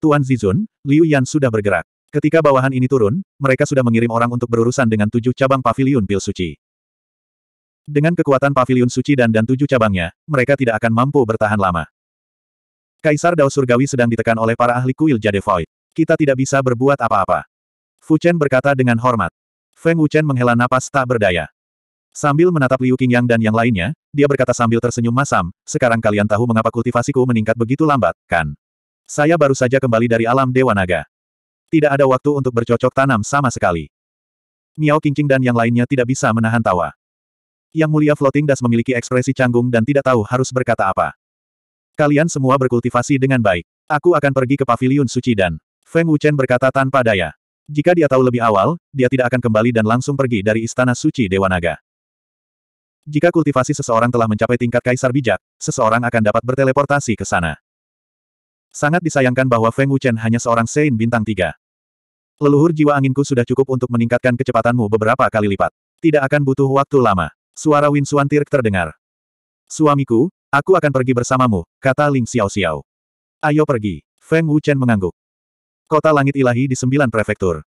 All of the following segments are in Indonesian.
Tuan Zizun, Liu Yan sudah bergerak. Ketika bawahan ini turun, mereka sudah mengirim orang untuk berurusan dengan tujuh cabang pavilion pil suci. Dengan kekuatan pavilion suci dan dan tujuh cabangnya, mereka tidak akan mampu bertahan lama. Kaisar Dao Surgawi sedang ditekan oleh para ahli kuil Jade Void. Kita tidak bisa berbuat apa-apa. Fu Chen berkata dengan hormat. Feng Wuchen menghela napas tak berdaya. Sambil menatap Liu Qingyang dan yang lainnya, dia berkata sambil tersenyum masam, sekarang kalian tahu mengapa kultivasiku meningkat begitu lambat, kan? Saya baru saja kembali dari alam Dewa Naga. Tidak ada waktu untuk bercocok tanam sama sekali. Miao Qingqing dan yang lainnya tidak bisa menahan tawa. Yang mulia Floating Das memiliki ekspresi canggung dan tidak tahu harus berkata apa. Kalian semua berkultivasi dengan baik. Aku akan pergi ke paviliun suci dan... Feng Wuchen berkata tanpa daya. Jika dia tahu lebih awal, dia tidak akan kembali dan langsung pergi dari istana suci Dewa Naga. Jika kultivasi seseorang telah mencapai tingkat kaisar bijak, seseorang akan dapat berteleportasi ke sana. Sangat disayangkan bahwa Feng Wuchen hanya seorang Sein bintang tiga. Leluhur jiwa anginku sudah cukup untuk meningkatkan kecepatanmu beberapa kali lipat. Tidak akan butuh waktu lama. Suara Win Suan Tirk terdengar. Suamiku, aku akan pergi bersamamu, kata Ling Xiao Xiao. Ayo pergi. Feng Wuchen mengangguk. Kota Langit Ilahi di sembilan prefektur.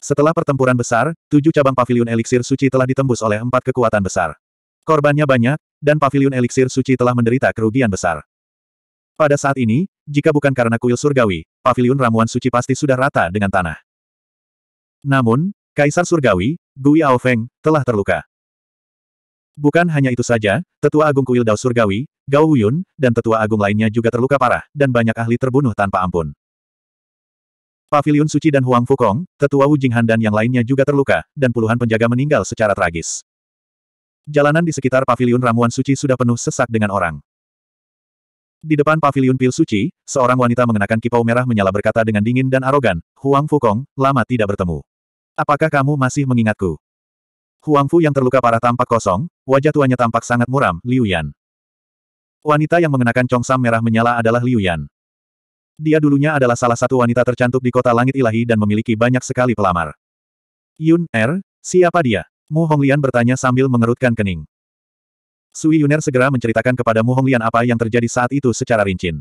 Setelah pertempuran besar, tujuh cabang pavilion eliksir suci telah ditembus oleh empat kekuatan besar. Korbannya banyak, dan pavilion eliksir suci telah menderita kerugian besar. Pada saat ini, jika bukan karena kuil surgawi, pavilion ramuan suci pasti sudah rata dengan tanah. Namun, Kaisar Surgawi, Gui Ao Feng, telah terluka. Bukan hanya itu saja, Tetua Agung Kuil Dao Surgawi, Gao Wuyun, dan Tetua Agung lainnya juga terluka parah, dan banyak ahli terbunuh tanpa ampun. Pavilion Suci dan Huang Fukong, Tetua Wu Jinghan dan yang lainnya juga terluka, dan puluhan penjaga meninggal secara tragis. Jalanan di sekitar pavilion ramuan suci sudah penuh sesak dengan orang. Di depan pavilion pil suci, seorang wanita mengenakan kipau merah menyala berkata dengan dingin dan arogan, Huang Fu Kong, lama tidak bertemu. Apakah kamu masih mengingatku? Huang Fu yang terluka parah tampak kosong, wajah tuanya tampak sangat muram, Liu Yan. Wanita yang mengenakan congsam merah menyala adalah Liu Yan. Dia dulunya adalah salah satu wanita tercantik di kota langit ilahi dan memiliki banyak sekali pelamar. Yun Er, siapa dia? Mu Honglian bertanya sambil mengerutkan kening. Sui Yuner segera menceritakan kepada Mu Honglian apa yang terjadi saat itu secara rinci.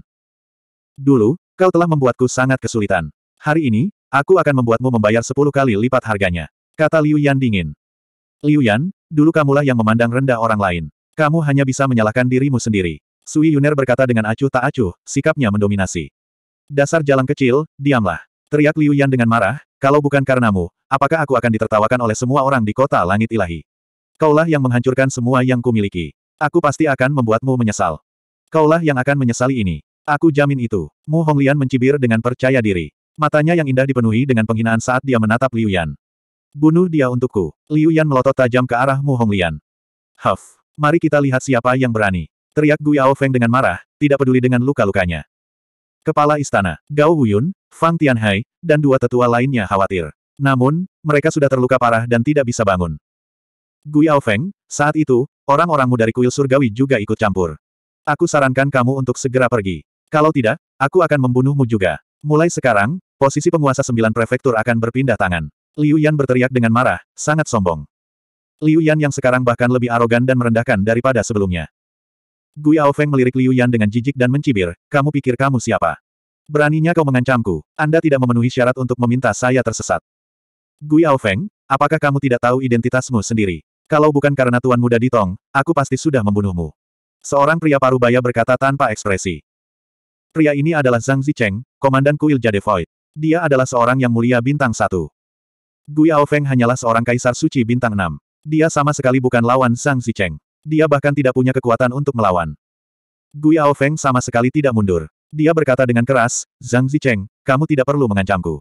Dulu, kau telah membuatku sangat kesulitan. Hari ini, aku akan membuatmu membayar sepuluh kali lipat harganya. Kata Liu Yan dingin. Liu Yan, dulu kamulah yang memandang rendah orang lain. Kamu hanya bisa menyalahkan dirimu sendiri. Sui Yuner berkata dengan acuh tak acuh, sikapnya mendominasi. Dasar jalan kecil, diamlah. Teriak Liu Yan dengan marah, kalau bukan karenamu, apakah aku akan ditertawakan oleh semua orang di kota langit ilahi? Kaulah yang menghancurkan semua yang kumiliki. Aku pasti akan membuatmu menyesal. Kaulah yang akan menyesali ini. Aku jamin itu. Mu Honglian mencibir dengan percaya diri. Matanya yang indah dipenuhi dengan penghinaan saat dia menatap Liu Yan. Bunuh dia untukku. Liu Yan melotot tajam ke arah Mu Honglian. Huff. Mari kita lihat siapa yang berani. Teriak Gui Ao Feng dengan marah, tidak peduli dengan luka-lukanya. Kepala istana, Gao Huyun, Fang Tianhai, dan dua tetua lainnya khawatir. Namun, mereka sudah terluka parah dan tidak bisa bangun. Gui Ao Feng, saat itu, Orang-orangmu dari kuil surgawi juga ikut campur. Aku sarankan kamu untuk segera pergi. Kalau tidak, aku akan membunuhmu juga. Mulai sekarang, posisi penguasa sembilan prefektur akan berpindah tangan. Liu Yan berteriak dengan marah, sangat sombong. Liu Yan yang sekarang bahkan lebih arogan dan merendahkan daripada sebelumnya. Gui Feng melirik Liu Yan dengan jijik dan mencibir, kamu pikir kamu siapa? Beraninya kau mengancamku, Anda tidak memenuhi syarat untuk meminta saya tersesat. Gui Feng, apakah kamu tidak tahu identitasmu sendiri? Kalau bukan karena tuan muda ditong, aku pasti sudah membunuhmu. Seorang pria parubaya berkata tanpa ekspresi. Pria ini adalah Zhang Zicheng, komandan kuil Jade Void. Dia adalah seorang yang mulia bintang satu. Gui Ao Feng hanyalah seorang kaisar suci bintang enam. Dia sama sekali bukan lawan Zhang Zicheng. Dia bahkan tidak punya kekuatan untuk melawan. Gui Feng sama sekali tidak mundur. Dia berkata dengan keras, Zhang Zicheng, kamu tidak perlu mengancamku.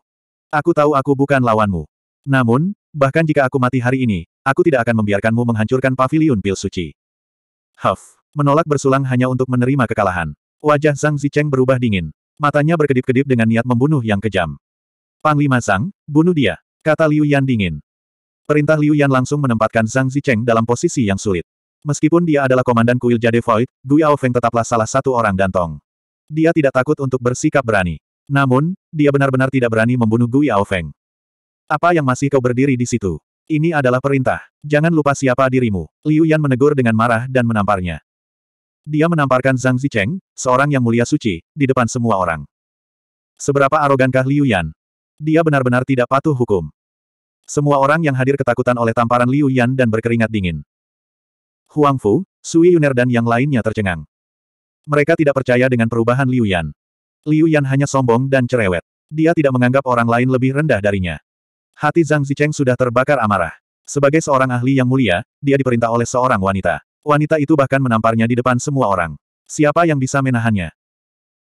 Aku tahu aku bukan lawanmu. Namun, Bahkan jika aku mati hari ini, aku tidak akan membiarkanmu menghancurkan pavilion pil suci. Huff. Menolak bersulang hanya untuk menerima kekalahan. Wajah Zhang Zicheng berubah dingin. Matanya berkedip-kedip dengan niat membunuh yang kejam. Panglima Zhang, bunuh dia. Kata Liu Yan dingin. Perintah Liu Yan langsung menempatkan Zhang Zicheng dalam posisi yang sulit. Meskipun dia adalah komandan kuil Jade Void, Gui Feng tetaplah salah satu orang dantong. Dia tidak takut untuk bersikap berani. Namun, dia benar-benar tidak berani membunuh Gui Feng. Apa yang masih kau berdiri di situ? Ini adalah perintah. Jangan lupa siapa dirimu. Liu Yan menegur dengan marah dan menamparnya. Dia menamparkan Zhang Zicheng, seorang yang mulia suci, di depan semua orang. Seberapa arogankah Liu Yan? Dia benar-benar tidak patuh hukum. Semua orang yang hadir ketakutan oleh tamparan Liu Yan dan berkeringat dingin. Huang Fu, Sui Yuner dan yang lainnya tercengang. Mereka tidak percaya dengan perubahan Liu Yan. Liu Yan hanya sombong dan cerewet. Dia tidak menganggap orang lain lebih rendah darinya. Hati Zhang Zicheng sudah terbakar amarah. Sebagai seorang ahli yang mulia, dia diperintah oleh seorang wanita. Wanita itu bahkan menamparnya di depan semua orang. Siapa yang bisa menahannya?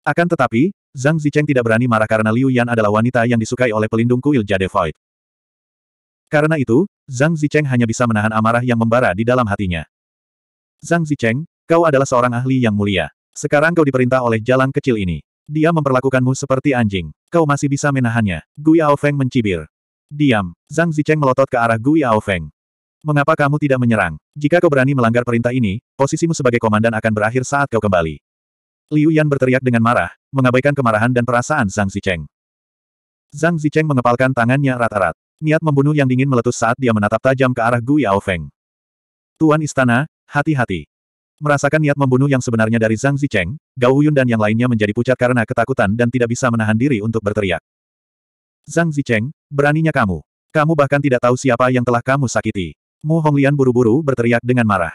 Akan tetapi, Zhang Zicheng tidak berani marah karena Liu Yan adalah wanita yang disukai oleh pelindung kuil Jade Void. Karena itu, Zhang Zicheng hanya bisa menahan amarah yang membara di dalam hatinya. Zhang Zicheng, kau adalah seorang ahli yang mulia. Sekarang kau diperintah oleh jalan kecil ini. Dia memperlakukanmu seperti anjing. Kau masih bisa menahannya. Gui Feng mencibir. Diam. Zhang Zicheng melotot ke arah Gui Feng. Mengapa kamu tidak menyerang? Jika kau berani melanggar perintah ini, posisimu sebagai komandan akan berakhir saat kau kembali. Liu Yan berteriak dengan marah, mengabaikan kemarahan dan perasaan Zhang Zicheng. Zhang Zicheng mengepalkan tangannya rat-rat. Niat membunuh yang dingin meletus saat dia menatap tajam ke arah Gui Feng. Tuan Istana, hati-hati. Merasakan niat membunuh yang sebenarnya dari Zhang Zicheng, Gao Yun dan yang lainnya menjadi pucat karena ketakutan dan tidak bisa menahan diri untuk berteriak. Zhang Zicheng, beraninya kamu. Kamu bahkan tidak tahu siapa yang telah kamu sakiti. Mu Honglian buru-buru berteriak dengan marah.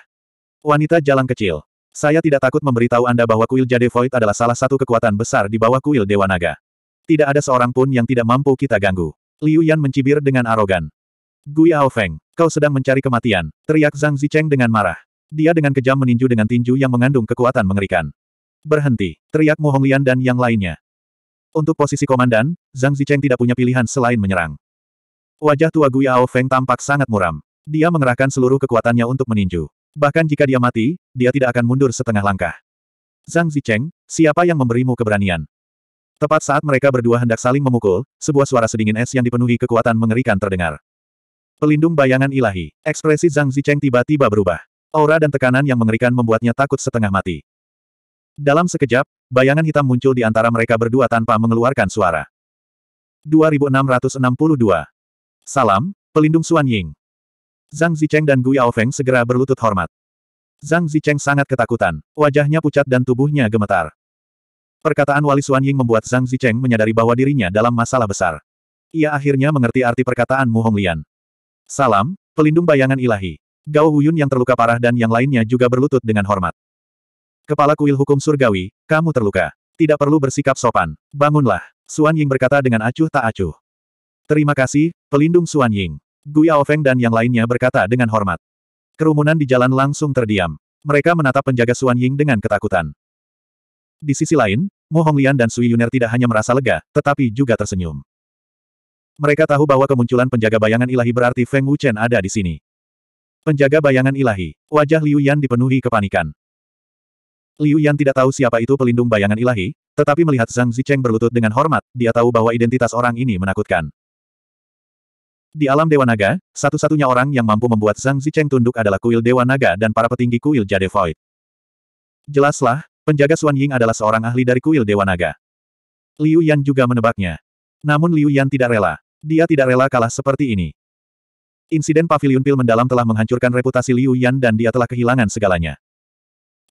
Wanita jalan kecil. Saya tidak takut memberitahu Anda bahwa kuil Jade Void adalah salah satu kekuatan besar di bawah kuil Dewa Naga. Tidak ada seorang pun yang tidak mampu kita ganggu. Liu Yan mencibir dengan arogan. Gui Feng, kau sedang mencari kematian, teriak Zhang Zicheng dengan marah. Dia dengan kejam meninju dengan tinju yang mengandung kekuatan mengerikan. Berhenti, teriak Mu Honglian dan yang lainnya. Untuk posisi komandan, Zhang Zicheng tidak punya pilihan selain menyerang. Wajah tua Ao Feng tampak sangat muram. Dia mengerahkan seluruh kekuatannya untuk meninju. Bahkan jika dia mati, dia tidak akan mundur setengah langkah. Zhang Zicheng, siapa yang memberimu keberanian? Tepat saat mereka berdua hendak saling memukul, sebuah suara sedingin es yang dipenuhi kekuatan mengerikan terdengar. Pelindung bayangan ilahi, ekspresi Zhang Zicheng tiba-tiba berubah. Aura dan tekanan yang mengerikan membuatnya takut setengah mati. Dalam sekejap, bayangan hitam muncul di antara mereka berdua tanpa mengeluarkan suara. 2662. Salam, pelindung Suan Ying. Zhang Zicheng dan Gu Feng segera berlutut hormat. Zhang Zicheng sangat ketakutan, wajahnya pucat dan tubuhnya gemetar. Perkataan wali Suan Ying membuat Zhang Zicheng menyadari bahwa dirinya dalam masalah besar. Ia akhirnya mengerti arti perkataan Mu Honglian. Salam, pelindung bayangan ilahi. Gao Huyun yang terluka parah dan yang lainnya juga berlutut dengan hormat. Kepala kuil hukum surgawi, kamu terluka. Tidak perlu bersikap sopan. Bangunlah. Suan Ying berkata dengan acuh tak acuh. Terima kasih, pelindung Suan Ying. Ao Feng dan yang lainnya berkata dengan hormat. Kerumunan di jalan langsung terdiam. Mereka menatap penjaga Suan Ying dengan ketakutan. Di sisi lain, Mo Honglian dan Sui Yuner tidak hanya merasa lega, tetapi juga tersenyum. Mereka tahu bahwa kemunculan penjaga bayangan ilahi berarti Feng Wuchen ada di sini. Penjaga bayangan ilahi, wajah Liu Yan dipenuhi kepanikan. Liu Yan tidak tahu siapa itu pelindung bayangan ilahi, tetapi melihat Zhang Zicheng berlutut dengan hormat, dia tahu bahwa identitas orang ini menakutkan. Di alam Dewa Naga, satu-satunya orang yang mampu membuat Zhang Zicheng tunduk adalah kuil Dewa Naga dan para petinggi kuil Jade Void. Jelaslah, penjaga Xuan Ying adalah seorang ahli dari kuil Dewa Naga. Liu Yan juga menebaknya. Namun Liu Yan tidak rela. Dia tidak rela kalah seperti ini. Insiden pavilion Pil mendalam telah menghancurkan reputasi Liu Yan dan dia telah kehilangan segalanya.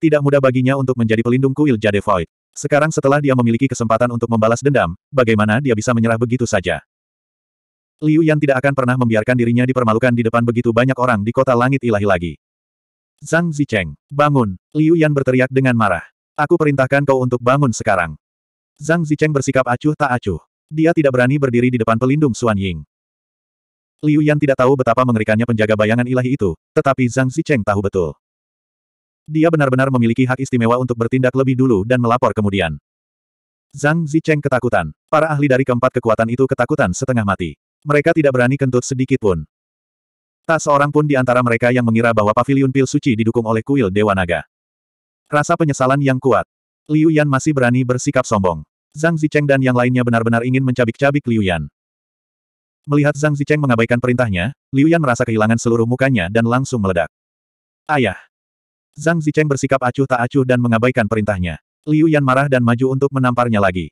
Tidak mudah baginya untuk menjadi pelindung kuil Jade Void. Sekarang setelah dia memiliki kesempatan untuk membalas dendam, bagaimana dia bisa menyerah begitu saja? Liu Yan tidak akan pernah membiarkan dirinya dipermalukan di depan begitu banyak orang di kota langit ilahi lagi. Zhang Zicheng, bangun! Liu Yan berteriak dengan marah. Aku perintahkan kau untuk bangun sekarang. Zhang Zicheng bersikap acuh tak acuh. Dia tidak berani berdiri di depan pelindung Xuan Ying. Liu Yan tidak tahu betapa mengerikannya penjaga bayangan ilahi itu, tetapi Zhang Zicheng tahu betul. Dia benar-benar memiliki hak istimewa untuk bertindak lebih dulu dan melapor kemudian. Zhang Zicheng ketakutan. Para ahli dari keempat kekuatan itu ketakutan setengah mati. Mereka tidak berani kentut sedikit pun. Tak seorang pun di antara mereka yang mengira bahwa pavilion pil suci didukung oleh kuil Dewa Naga. Rasa penyesalan yang kuat. Liu Yan masih berani bersikap sombong. Zhang Zicheng dan yang lainnya benar-benar ingin mencabik-cabik Liu Yan. Melihat Zhang Zicheng mengabaikan perintahnya, Liu Yan merasa kehilangan seluruh mukanya dan langsung meledak. Ayah, Zhang Zicheng bersikap acuh tak acuh dan mengabaikan perintahnya. Liu Yan marah dan maju untuk menamparnya lagi.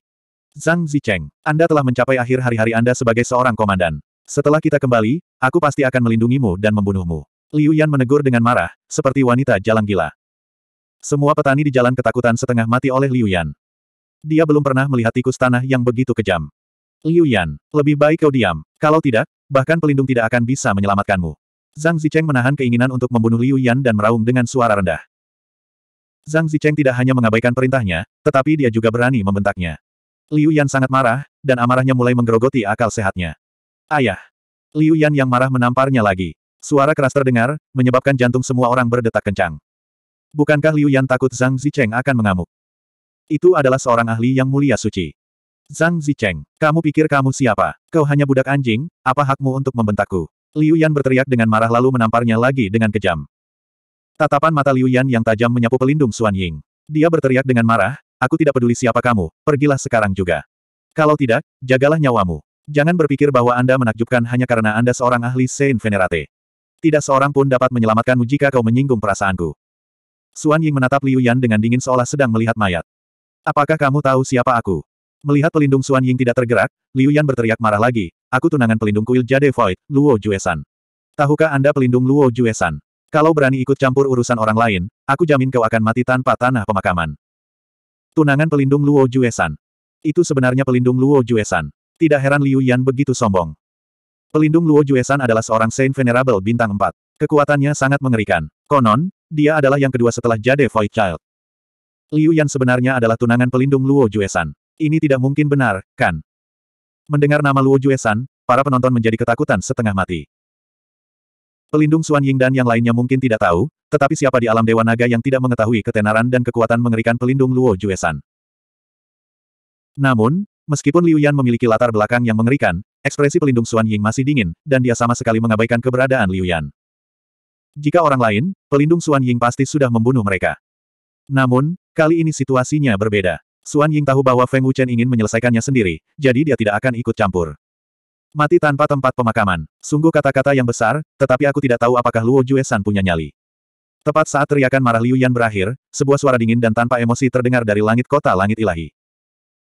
Zhang Zicheng, Anda telah mencapai akhir hari-hari Anda sebagai seorang komandan. Setelah kita kembali, aku pasti akan melindungimu dan membunuhmu. Liu Yan menegur dengan marah, seperti wanita jalan gila. Semua petani di jalan ketakutan setengah mati oleh Liu Yan. Dia belum pernah melihat tikus tanah yang begitu kejam. Liu Yan, lebih baik kau diam. Kalau tidak, bahkan pelindung tidak akan bisa menyelamatkanmu. Zhang Zicheng menahan keinginan untuk membunuh Liu Yan dan meraung dengan suara rendah. Zhang Zicheng tidak hanya mengabaikan perintahnya, tetapi dia juga berani membentaknya. Liu Yan sangat marah, dan amarahnya mulai menggerogoti akal sehatnya. Ayah! Liu Yan yang marah menamparnya lagi. Suara keras terdengar, menyebabkan jantung semua orang berdetak kencang. Bukankah Liu Yan takut Zhang Zicheng akan mengamuk? Itu adalah seorang ahli yang mulia suci. Zhang Zicheng, kamu pikir kamu siapa? Kau hanya budak anjing, apa hakmu untuk membentakku? Liu Yan berteriak dengan marah lalu menamparnya lagi dengan kejam. Tatapan mata Liu Yan yang tajam menyapu pelindung Xuan Ying. Dia berteriak dengan marah, aku tidak peduli siapa kamu, pergilah sekarang juga. Kalau tidak, jagalah nyawamu. Jangan berpikir bahwa Anda menakjubkan hanya karena Anda seorang ahli Saint Venerate. Tidak seorang pun dapat menyelamatkanmu jika kau menyinggung perasaanku. Xuan Ying menatap Liu Yan dengan dingin seolah sedang melihat mayat. Apakah kamu tahu siapa aku? Melihat pelindung Xuan Ying tidak tergerak, Liu Yan berteriak marah lagi, Aku tunangan pelindung kuil Jade Void, Luo Juesan. Tahukah Anda pelindung Luo Juesan? Kalau berani ikut campur urusan orang lain, aku jamin kau akan mati tanpa tanah pemakaman. Tunangan pelindung Luo Juesan. Itu sebenarnya pelindung Luo Juesan. Tidak heran Liu Yan begitu sombong. Pelindung Luo Juesan adalah seorang Saint Venerable bintang 4. Kekuatannya sangat mengerikan. Konon, dia adalah yang kedua setelah Jade Void Child. Liu Yan sebenarnya adalah tunangan pelindung Luo Juesan. Ini tidak mungkin benar, kan? Mendengar nama Luo Juesan, para penonton menjadi ketakutan setengah mati. Pelindung Xuan Ying dan yang lainnya mungkin tidak tahu, tetapi siapa di alam Dewa Naga yang tidak mengetahui ketenaran dan kekuatan mengerikan pelindung Luo Juesan. Namun, meskipun Liu Yan memiliki latar belakang yang mengerikan, ekspresi pelindung Xuan Ying masih dingin, dan dia sama sekali mengabaikan keberadaan Liu Yan. Jika orang lain, pelindung Xuan Ying pasti sudah membunuh mereka. Namun, kali ini situasinya berbeda. Suan Ying tahu bahwa Feng Wuchen ingin menyelesaikannya sendiri, jadi dia tidak akan ikut campur. Mati tanpa tempat pemakaman. Sungguh kata-kata yang besar, tetapi aku tidak tahu apakah Luo Jue San punya nyali. Tepat saat teriakan marah Liu Yan berakhir, sebuah suara dingin dan tanpa emosi terdengar dari langit kota langit ilahi.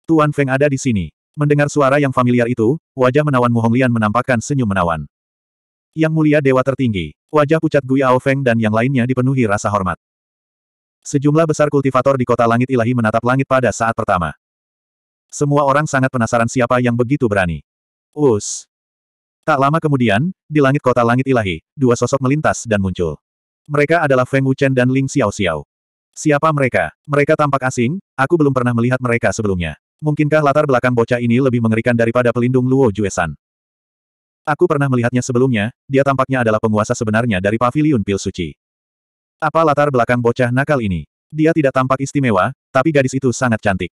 Tuan Feng ada di sini. Mendengar suara yang familiar itu, wajah menawan Muhong Lian menampakkan senyum menawan. Yang mulia dewa tertinggi, wajah pucat Gui Ao Feng dan yang lainnya dipenuhi rasa hormat. Sejumlah besar kultivator di kota langit ilahi menatap langit pada saat pertama. Semua orang sangat penasaran siapa yang begitu berani. Us. Tak lama kemudian, di langit kota langit ilahi, dua sosok melintas dan muncul. Mereka adalah Feng Wuchen dan Ling Xiao Xiao. Siapa mereka? Mereka tampak asing, aku belum pernah melihat mereka sebelumnya. Mungkinkah latar belakang bocah ini lebih mengerikan daripada pelindung Luo Juesan? Aku pernah melihatnya sebelumnya, dia tampaknya adalah penguasa sebenarnya dari Paviliun Pil Suci. Apa latar belakang bocah nakal ini? Dia tidak tampak istimewa, tapi gadis itu sangat cantik.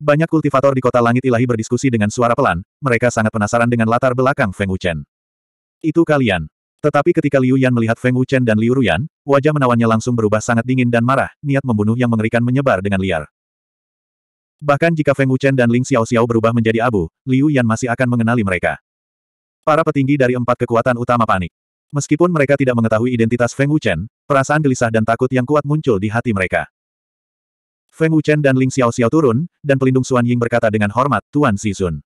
Banyak kultivator di kota langit ilahi berdiskusi dengan suara pelan, mereka sangat penasaran dengan latar belakang Feng Wuchen. Itu kalian. Tetapi ketika Liu Yan melihat Feng Wuchen dan Liu Ruyan, wajah menawannya langsung berubah sangat dingin dan marah, niat membunuh yang mengerikan menyebar dengan liar. Bahkan jika Feng Wuchen dan Ling Xiao Xiao berubah menjadi abu, Liu Yan masih akan mengenali mereka. Para petinggi dari empat kekuatan utama panik. Meskipun mereka tidak mengetahui identitas Feng Wuchen, perasaan gelisah dan takut yang kuat muncul di hati mereka. Feng Wuchen dan Ling Xiao Xiao turun, dan pelindung Suan Ying berkata dengan hormat, Tuan Zizun.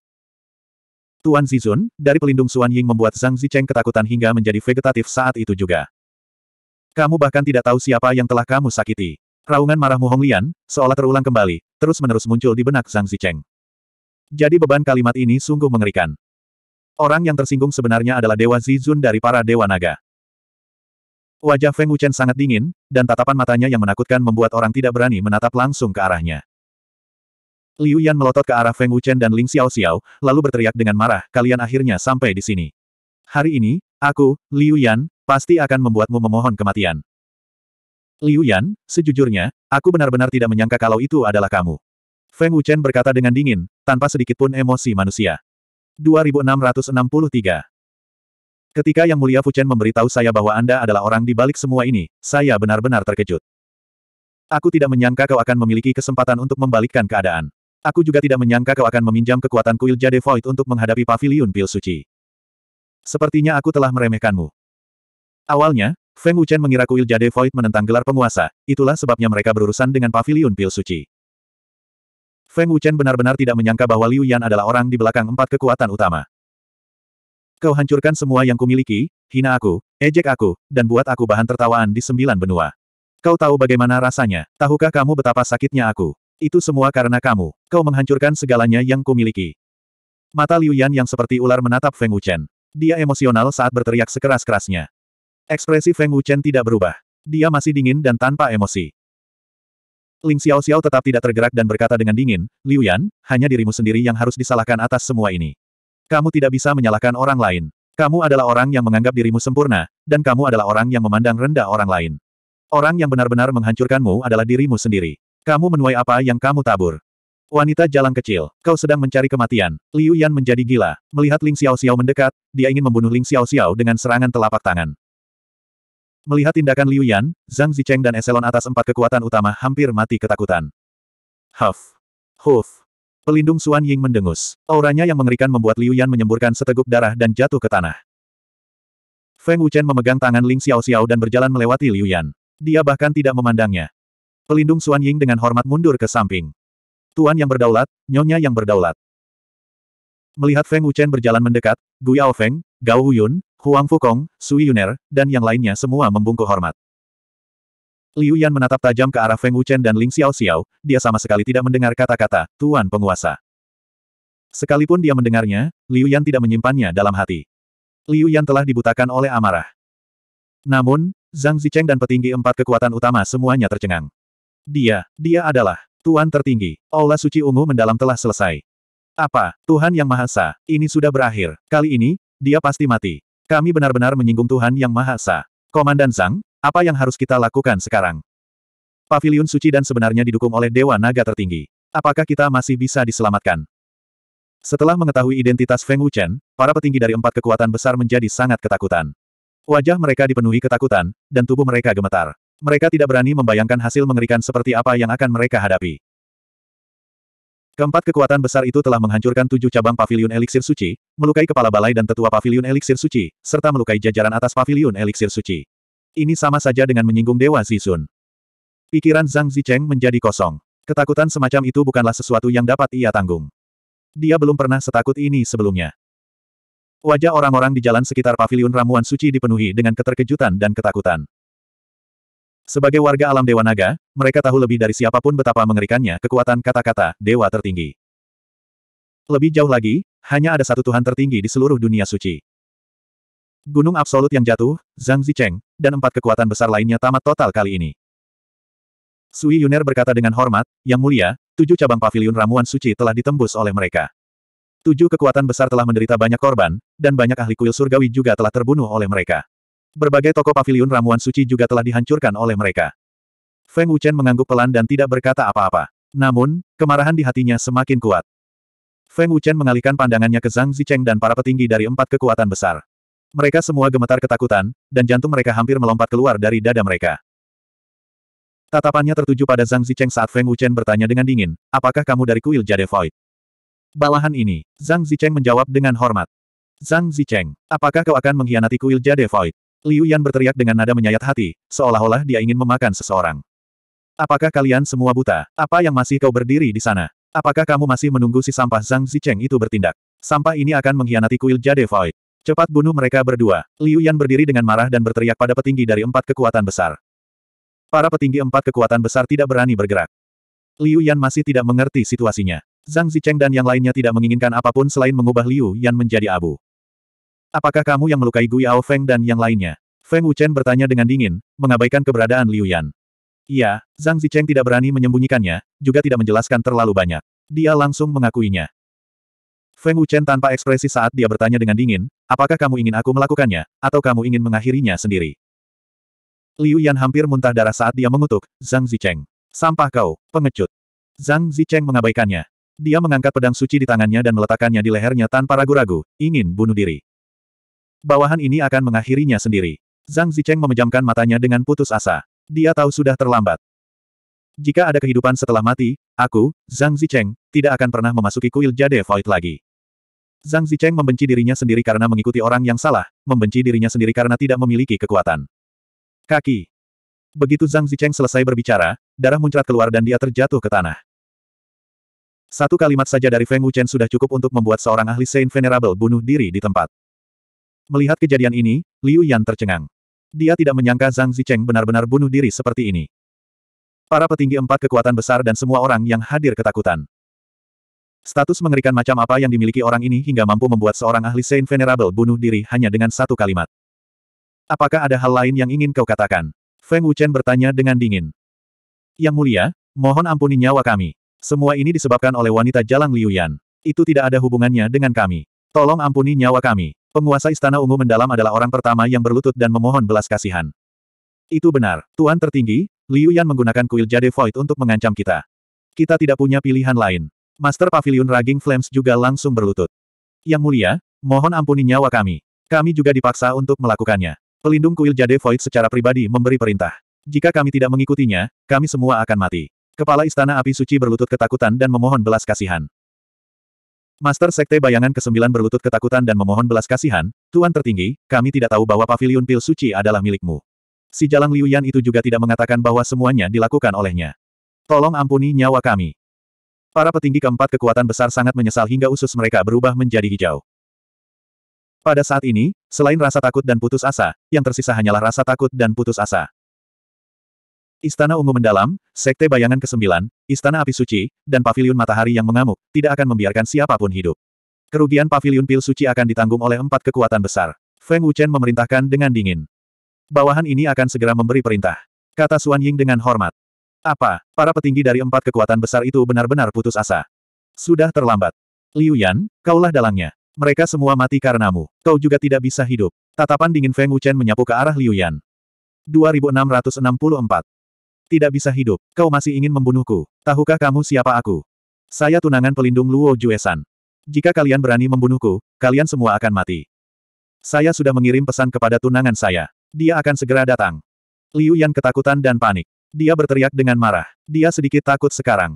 Tuan Zizun, dari pelindung Suan Ying membuat Zhang Zicheng ketakutan hingga menjadi vegetatif saat itu juga. Kamu bahkan tidak tahu siapa yang telah kamu sakiti. Raungan marahmu Mu Honglian, seolah terulang kembali, terus-menerus muncul di benak Zhang Zicheng. Jadi beban kalimat ini sungguh mengerikan. Orang yang tersinggung sebenarnya adalah Dewa Zizun dari para Dewa Naga. Wajah Feng Wuchen sangat dingin, dan tatapan matanya yang menakutkan membuat orang tidak berani menatap langsung ke arahnya. Liu Yan melotot ke arah Feng Wuchen dan Ling Xiao Xiao, lalu berteriak dengan marah, kalian akhirnya sampai di sini. Hari ini, aku, Liu Yan, pasti akan membuatmu memohon kematian. Liu Yan, sejujurnya, aku benar-benar tidak menyangka kalau itu adalah kamu. Feng Wuchen berkata dengan dingin, tanpa sedikitpun emosi manusia. 2663. Ketika Yang Mulia Fuchen memberitahu saya bahwa Anda adalah orang di balik semua ini, saya benar-benar terkejut. Aku tidak menyangka kau akan memiliki kesempatan untuk membalikkan keadaan. Aku juga tidak menyangka kau akan meminjam kekuatan kuil Jade Void untuk menghadapi pavilion pil suci. Sepertinya aku telah meremehkanmu. Awalnya, Feng Wuchen mengira kuil Jade Void menentang gelar penguasa, itulah sebabnya mereka berurusan dengan pavilion pil suci. Feng Wuchen benar-benar tidak menyangka bahwa Liu Yan adalah orang di belakang empat kekuatan utama. Kau hancurkan semua yang kumiliki, hina aku, ejek aku, dan buat aku bahan tertawaan di sembilan benua. Kau tahu bagaimana rasanya, tahukah kamu betapa sakitnya aku? Itu semua karena kamu, kau menghancurkan segalanya yang kumiliki. Mata Liu Yan yang seperti ular menatap Feng Wuchen. Dia emosional saat berteriak sekeras-kerasnya. Ekspresi Feng Wuchen tidak berubah. Dia masih dingin dan tanpa emosi. Ling Xiao Xiao tetap tidak tergerak dan berkata dengan dingin, Liu Yan, hanya dirimu sendiri yang harus disalahkan atas semua ini. Kamu tidak bisa menyalahkan orang lain. Kamu adalah orang yang menganggap dirimu sempurna, dan kamu adalah orang yang memandang rendah orang lain. Orang yang benar-benar menghancurkanmu adalah dirimu sendiri. Kamu menuai apa yang kamu tabur. Wanita jalan kecil, kau sedang mencari kematian. Liu Yan menjadi gila. Melihat Ling Xiao Xiao mendekat, dia ingin membunuh Ling Xiao Xiao dengan serangan telapak tangan. Melihat tindakan Liu Yan, Zhang Zicheng dan eselon atas empat kekuatan utama hampir mati ketakutan. Huff! Huff! Pelindung Suan Ying mendengus. Auranya yang mengerikan membuat Liu Yan menyemburkan seteguk darah dan jatuh ke tanah. Feng Wuchen memegang tangan Ling Xiao Xiao dan berjalan melewati Liu Yan. Dia bahkan tidak memandangnya. Pelindung Suan Ying dengan hormat mundur ke samping. Tuan yang berdaulat, nyonya yang berdaulat. Melihat Feng Wuchen berjalan mendekat, Gu Yao Feng, Gao Huyun, Huang Fukong, Sui Yuner, dan yang lainnya semua membungkuk hormat. Liu Yan menatap tajam ke arah Feng Wuchen dan Ling Xiao Xiao, dia sama sekali tidak mendengar kata-kata, Tuan Penguasa. Sekalipun dia mendengarnya, Liu Yan tidak menyimpannya dalam hati. Liu Yan telah dibutakan oleh amarah. Namun, Zhang Zicheng dan petinggi empat kekuatan utama semuanya tercengang. Dia, dia adalah Tuan tertinggi. Aula suci ungu mendalam telah selesai. Apa, Tuhan Yang Maha Esa, ini sudah berakhir. Kali ini, dia pasti mati. Kami benar-benar menyinggung Tuhan Yang Maha Esa. Komandan Zhang, apa yang harus kita lakukan sekarang? Paviliun suci dan sebenarnya didukung oleh Dewa Naga tertinggi. Apakah kita masih bisa diselamatkan? Setelah mengetahui identitas Feng Wuchen, para petinggi dari empat kekuatan besar menjadi sangat ketakutan. Wajah mereka dipenuhi ketakutan, dan tubuh mereka gemetar. Mereka tidak berani membayangkan hasil mengerikan seperti apa yang akan mereka hadapi. Keempat kekuatan besar itu telah menghancurkan tujuh cabang pavilion eliksir suci, melukai kepala balai dan tetua pavilion eliksir suci, serta melukai jajaran atas pavilion eliksir suci. Ini sama saja dengan menyinggung Dewa Zizun. Pikiran Zhang Zicheng menjadi kosong. Ketakutan semacam itu bukanlah sesuatu yang dapat ia tanggung. Dia belum pernah setakut ini sebelumnya. Wajah orang-orang di jalan sekitar pavilion ramuan suci dipenuhi dengan keterkejutan dan ketakutan. Sebagai warga alam Dewa Naga, mereka tahu lebih dari siapapun betapa mengerikannya kekuatan kata-kata Dewa Tertinggi. Lebih jauh lagi, hanya ada satu Tuhan tertinggi di seluruh dunia suci. Gunung absolut yang jatuh, Zhang Zicheng, dan empat kekuatan besar lainnya tamat total kali ini. Sui Yuner berkata dengan hormat, Yang mulia, tujuh cabang pavilion ramuan suci telah ditembus oleh mereka. Tujuh kekuatan besar telah menderita banyak korban, dan banyak ahli kuil surgawi juga telah terbunuh oleh mereka. Berbagai toko pavilion ramuan suci juga telah dihancurkan oleh mereka. Feng Wuchen mengangguk pelan dan tidak berkata apa-apa. Namun, kemarahan di hatinya semakin kuat. Feng Wuchen mengalihkan pandangannya ke Zhang Zicheng dan para petinggi dari empat kekuatan besar. Mereka semua gemetar ketakutan, dan jantung mereka hampir melompat keluar dari dada mereka. Tatapannya tertuju pada Zhang Zicheng saat Feng Wuchen bertanya dengan dingin, apakah kamu dari kuil Jade Void? Balahan ini, Zhang Zicheng menjawab dengan hormat. Zhang Zicheng, apakah kau akan mengkhianati kuil Jade Void? Liu Yan berteriak dengan nada menyayat hati, seolah-olah dia ingin memakan seseorang. Apakah kalian semua buta? Apa yang masih kau berdiri di sana? Apakah kamu masih menunggu si sampah Zhang Zicheng itu bertindak? Sampah ini akan mengkhianati kuil Jade Void. Cepat bunuh mereka berdua. Liu Yan berdiri dengan marah dan berteriak pada petinggi dari empat kekuatan besar. Para petinggi empat kekuatan besar tidak berani bergerak. Liu Yan masih tidak mengerti situasinya. Zhang Zicheng dan yang lainnya tidak menginginkan apapun selain mengubah Liu Yan menjadi abu. Apakah kamu yang melukai Gui Ao Feng dan yang lainnya? Feng Wuchen bertanya dengan dingin, mengabaikan keberadaan Liu Yan. Iya, Zhang Zicheng tidak berani menyembunyikannya, juga tidak menjelaskan terlalu banyak. Dia langsung mengakuinya. Feng Wuchen tanpa ekspresi saat dia bertanya dengan dingin, apakah kamu ingin aku melakukannya, atau kamu ingin mengakhirinya sendiri? Liu Yan hampir muntah darah saat dia mengutuk, Zhang Zicheng. Sampah kau, pengecut. Zhang Zicheng mengabaikannya. Dia mengangkat pedang suci di tangannya dan meletakkannya di lehernya tanpa ragu-ragu, ingin bunuh diri. Bawahan ini akan mengakhirinya sendiri. Zhang Zicheng memejamkan matanya dengan putus asa. Dia tahu sudah terlambat. Jika ada kehidupan setelah mati, aku, Zhang Zicheng, tidak akan pernah memasuki kuil Jade Void lagi. Zhang Zicheng membenci dirinya sendiri karena mengikuti orang yang salah, membenci dirinya sendiri karena tidak memiliki kekuatan. Kaki. Begitu Zhang Zicheng selesai berbicara, darah muncrat keluar dan dia terjatuh ke tanah. Satu kalimat saja dari Feng Wuchen sudah cukup untuk membuat seorang ahli Saint Venerable bunuh diri di tempat. Melihat kejadian ini, Liu Yan tercengang. Dia tidak menyangka Zhang Zicheng benar-benar bunuh diri seperti ini. Para petinggi empat kekuatan besar dan semua orang yang hadir ketakutan. Status mengerikan macam apa yang dimiliki orang ini hingga mampu membuat seorang ahli Saint Venerable bunuh diri hanya dengan satu kalimat. Apakah ada hal lain yang ingin kau katakan? Feng Wuchen bertanya dengan dingin. Yang mulia, mohon ampuni nyawa kami. Semua ini disebabkan oleh wanita jalang Liu Yan. Itu tidak ada hubungannya dengan kami. Tolong ampuni nyawa kami. Penguasa Istana Ungu Mendalam adalah orang pertama yang berlutut dan memohon belas kasihan. Itu benar, Tuan Tertinggi, Liu Yan menggunakan kuil Jade Void untuk mengancam kita. Kita tidak punya pilihan lain. Master Pavilion Raging Flames juga langsung berlutut. Yang mulia, mohon ampuni nyawa kami. Kami juga dipaksa untuk melakukannya. Pelindung kuil Jade Void secara pribadi memberi perintah. Jika kami tidak mengikutinya, kami semua akan mati. Kepala Istana Api Suci berlutut ketakutan dan memohon belas kasihan. Master Sekte Bayangan ke-9 berlutut ketakutan dan memohon belas kasihan, Tuan Tertinggi, kami tidak tahu bahwa pavilion pil suci adalah milikmu. Si Jalang Liuyan itu juga tidak mengatakan bahwa semuanya dilakukan olehnya. Tolong ampuni nyawa kami. Para petinggi keempat kekuatan besar sangat menyesal hingga usus mereka berubah menjadi hijau. Pada saat ini, selain rasa takut dan putus asa, yang tersisa hanyalah rasa takut dan putus asa. Istana Ungu Mendalam, Sekte Bayangan ke-9, Istana Api Suci, dan Paviliun Matahari yang mengamuk, tidak akan membiarkan siapapun hidup. Kerugian Paviliun Pil Suci akan ditanggung oleh empat kekuatan besar. Feng Wuchen memerintahkan dengan dingin. Bawahan ini akan segera memberi perintah. Kata Suan Ying dengan hormat. Apa, para petinggi dari empat kekuatan besar itu benar-benar putus asa. Sudah terlambat. Liu Yan, kaulah dalangnya. Mereka semua mati karenamu. Kau juga tidak bisa hidup. Tatapan dingin Feng Wuchen menyapu ke arah Liu Yan. 2664. Tidak bisa hidup. Kau masih ingin membunuhku. Tahukah kamu siapa aku? Saya tunangan pelindung Luo Juesan. Jika kalian berani membunuhku, kalian semua akan mati. Saya sudah mengirim pesan kepada tunangan saya. Dia akan segera datang. Liu Yan ketakutan dan panik. Dia berteriak dengan marah. Dia sedikit takut sekarang.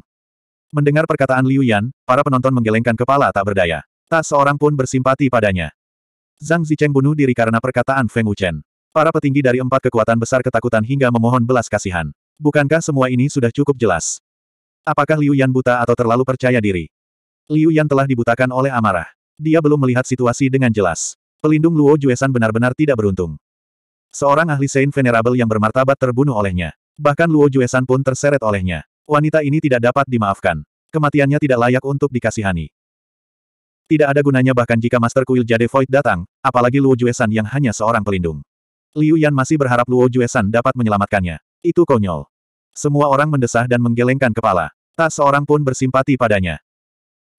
Mendengar perkataan Liu Yan, para penonton menggelengkan kepala tak berdaya. Tak seorang pun bersimpati padanya. Zhang Zicheng bunuh diri karena perkataan Feng Wuchen. Para petinggi dari empat kekuatan besar ketakutan hingga memohon belas kasihan. Bukankah semua ini sudah cukup jelas? Apakah Liu Yan buta atau terlalu percaya diri? Liu Yan telah dibutakan oleh amarah. Dia belum melihat situasi dengan jelas. Pelindung Luo Juesan benar-benar tidak beruntung. Seorang ahli Saint Venerable yang bermartabat terbunuh olehnya. Bahkan Luo Juesan pun terseret olehnya. Wanita ini tidak dapat dimaafkan. Kematiannya tidak layak untuk dikasihani. Tidak ada gunanya bahkan jika Master Kuil Jade Void datang, apalagi Luo Juesan yang hanya seorang pelindung. Liu Yan masih berharap Luo Juesan dapat menyelamatkannya. Itu konyol. Semua orang mendesah dan menggelengkan kepala. Tak seorang pun bersimpati padanya.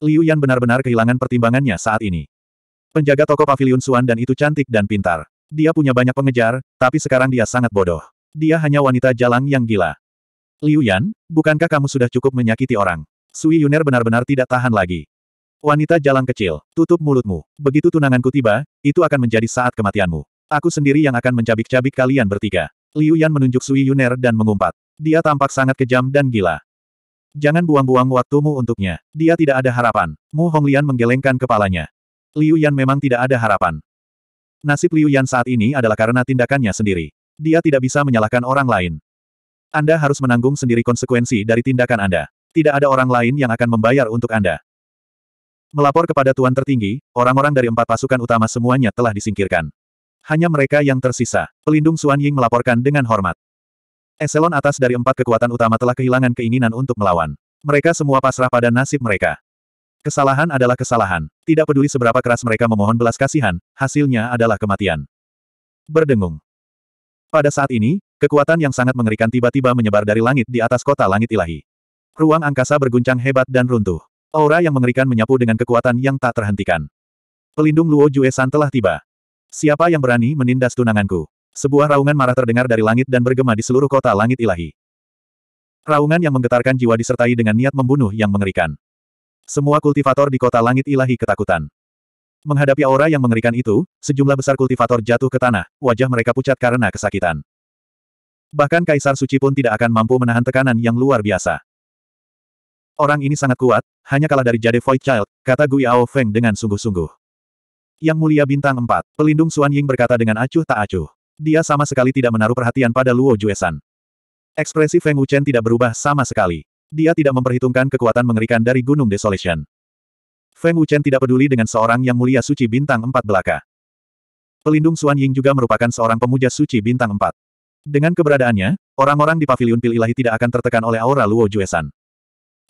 Liu Yan benar-benar kehilangan pertimbangannya saat ini. Penjaga toko pavilion Suan dan itu cantik dan pintar. Dia punya banyak pengejar, tapi sekarang dia sangat bodoh. Dia hanya wanita jalang yang gila. Liu Yan, bukankah kamu sudah cukup menyakiti orang? Sui Yuner benar-benar tidak tahan lagi. Wanita jalang kecil, tutup mulutmu. Begitu tunanganku tiba, itu akan menjadi saat kematianmu. Aku sendiri yang akan mencabik-cabik kalian bertiga. Liu Yan menunjuk Sui Yuner dan mengumpat. Dia tampak sangat kejam dan gila. Jangan buang-buang waktumu untuknya. Dia tidak ada harapan. Mu Honglian menggelengkan kepalanya. Liu Yan memang tidak ada harapan. Nasib Liu Yan saat ini adalah karena tindakannya sendiri. Dia tidak bisa menyalahkan orang lain. Anda harus menanggung sendiri konsekuensi dari tindakan Anda. Tidak ada orang lain yang akan membayar untuk Anda. Melapor kepada Tuan Tertinggi, orang-orang dari empat pasukan utama semuanya telah disingkirkan. Hanya mereka yang tersisa. Pelindung Suan Ying melaporkan dengan hormat. Eselon atas dari empat kekuatan utama telah kehilangan keinginan untuk melawan. Mereka semua pasrah pada nasib mereka. Kesalahan adalah kesalahan. Tidak peduli seberapa keras mereka memohon belas kasihan, hasilnya adalah kematian. Berdengung. Pada saat ini, kekuatan yang sangat mengerikan tiba-tiba menyebar dari langit di atas kota langit ilahi. Ruang angkasa berguncang hebat dan runtuh. Aura yang mengerikan menyapu dengan kekuatan yang tak terhentikan. Pelindung Luo Juesan telah tiba. Siapa yang berani menindas tunanganku? Sebuah raungan marah terdengar dari langit dan bergema di seluruh kota langit ilahi. Raungan yang menggetarkan jiwa disertai dengan niat membunuh yang mengerikan. Semua kultivator di kota langit ilahi ketakutan. Menghadapi aura yang mengerikan itu, sejumlah besar kultivator jatuh ke tanah, wajah mereka pucat karena kesakitan. Bahkan Kaisar Suci pun tidak akan mampu menahan tekanan yang luar biasa. Orang ini sangat kuat, hanya kalah dari Jade Void Child, kata Gui Ao Feng dengan sungguh-sungguh. Yang mulia bintang 4, pelindung Suan Ying berkata dengan acuh tak acuh. Dia sama sekali tidak menaruh perhatian pada Luo Juesan. Ekspresi Feng Wuchen tidak berubah sama sekali. Dia tidak memperhitungkan kekuatan mengerikan dari Gunung Desolation. Feng Wuchen tidak peduli dengan seorang yang mulia suci bintang Empat belaka. Pelindung Suan Ying juga merupakan seorang pemuja suci bintang Empat. Dengan keberadaannya, orang-orang di Paviliun pil ilahi tidak akan tertekan oleh aura Luo Juesan.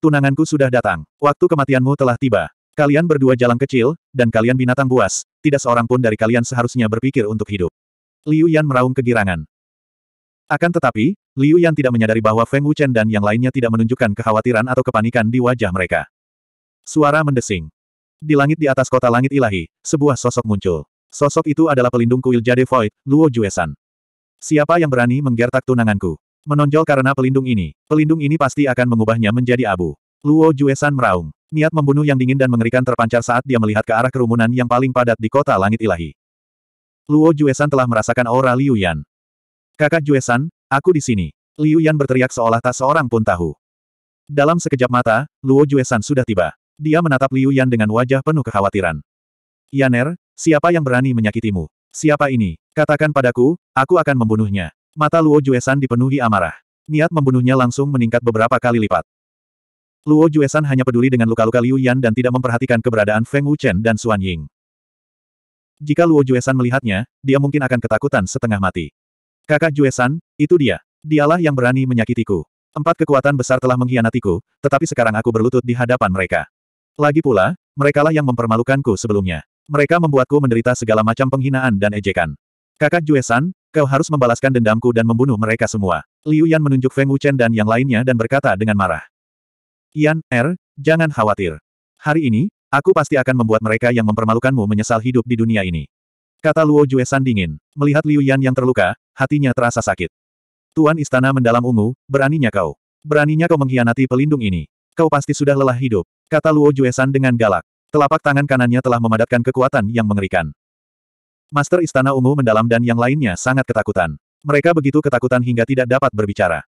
Tunanganku sudah datang. Waktu kematianmu telah tiba. Kalian berdua jalan kecil, dan kalian binatang buas, tidak seorang pun dari kalian seharusnya berpikir untuk hidup. Liu Yan meraung kegirangan. Akan tetapi, Liu Yan tidak menyadari bahwa Feng Wuchen dan yang lainnya tidak menunjukkan kekhawatiran atau kepanikan di wajah mereka. Suara mendesing. Di langit di atas kota langit ilahi, sebuah sosok muncul. Sosok itu adalah pelindung kuil Jade Void, Luo Juesan. Siapa yang berani menggertak tunanganku? Menonjol karena pelindung ini. Pelindung ini pasti akan mengubahnya menjadi abu. Luo Juesan meraung. Niat membunuh yang dingin dan mengerikan terpancar saat dia melihat ke arah kerumunan yang paling padat di kota langit ilahi. Luo Juesan telah merasakan aura Liu Yan. Kakak Juesan, aku di sini. Liu Yan berteriak seolah tak seorang pun tahu. Dalam sekejap mata, Luo Juesan sudah tiba. Dia menatap Liu Yan dengan wajah penuh kekhawatiran. Yaner, siapa yang berani menyakitimu? Siapa ini? Katakan padaku, aku akan membunuhnya. Mata Luo Juesan dipenuhi amarah. Niat membunuhnya langsung meningkat beberapa kali lipat. Luo Juesan hanya peduli dengan luka-luka Liu Yan dan tidak memperhatikan keberadaan Feng Wuchen dan Xuan Ying. Jika Luo Juesan melihatnya, dia mungkin akan ketakutan setengah mati. Kakak Juesan, itu dia. Dialah yang berani menyakitiku. Empat kekuatan besar telah mengkhianatiku, tetapi sekarang aku berlutut di hadapan mereka. Lagi pula, merekalah yang mempermalukanku sebelumnya. Mereka membuatku menderita segala macam penghinaan dan ejekan. Kakak Juesan, kau harus membalaskan dendamku dan membunuh mereka semua. Liu Yan menunjuk Feng Wuchen dan yang lainnya dan berkata dengan marah. Yan, Er, jangan khawatir. Hari ini, aku pasti akan membuat mereka yang mempermalukanmu menyesal hidup di dunia ini. Kata Luo San dingin. Melihat Liu Yan yang terluka, hatinya terasa sakit. Tuan Istana Mendalam Ungu, beraninya kau. Beraninya kau mengkhianati pelindung ini. Kau pasti sudah lelah hidup. Kata Luo San dengan galak. Telapak tangan kanannya telah memadatkan kekuatan yang mengerikan. Master Istana Ungu Mendalam dan yang lainnya sangat ketakutan. Mereka begitu ketakutan hingga tidak dapat berbicara.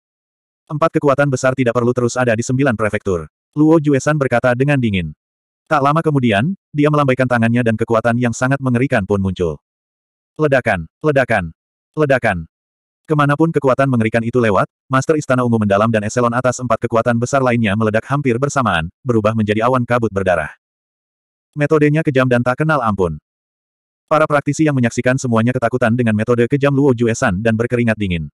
Empat kekuatan besar tidak perlu terus ada di sembilan prefektur. Luo Juesan berkata dengan dingin. Tak lama kemudian, dia melambaikan tangannya dan kekuatan yang sangat mengerikan pun muncul. Ledakan, ledakan, ledakan. Kemanapun kekuatan mengerikan itu lewat, Master Istana Ungu mendalam dan eselon atas empat kekuatan besar lainnya meledak hampir bersamaan, berubah menjadi awan kabut berdarah. Metodenya kejam dan tak kenal ampun. Para praktisi yang menyaksikan semuanya ketakutan dengan metode kejam Luo Juesan dan berkeringat dingin.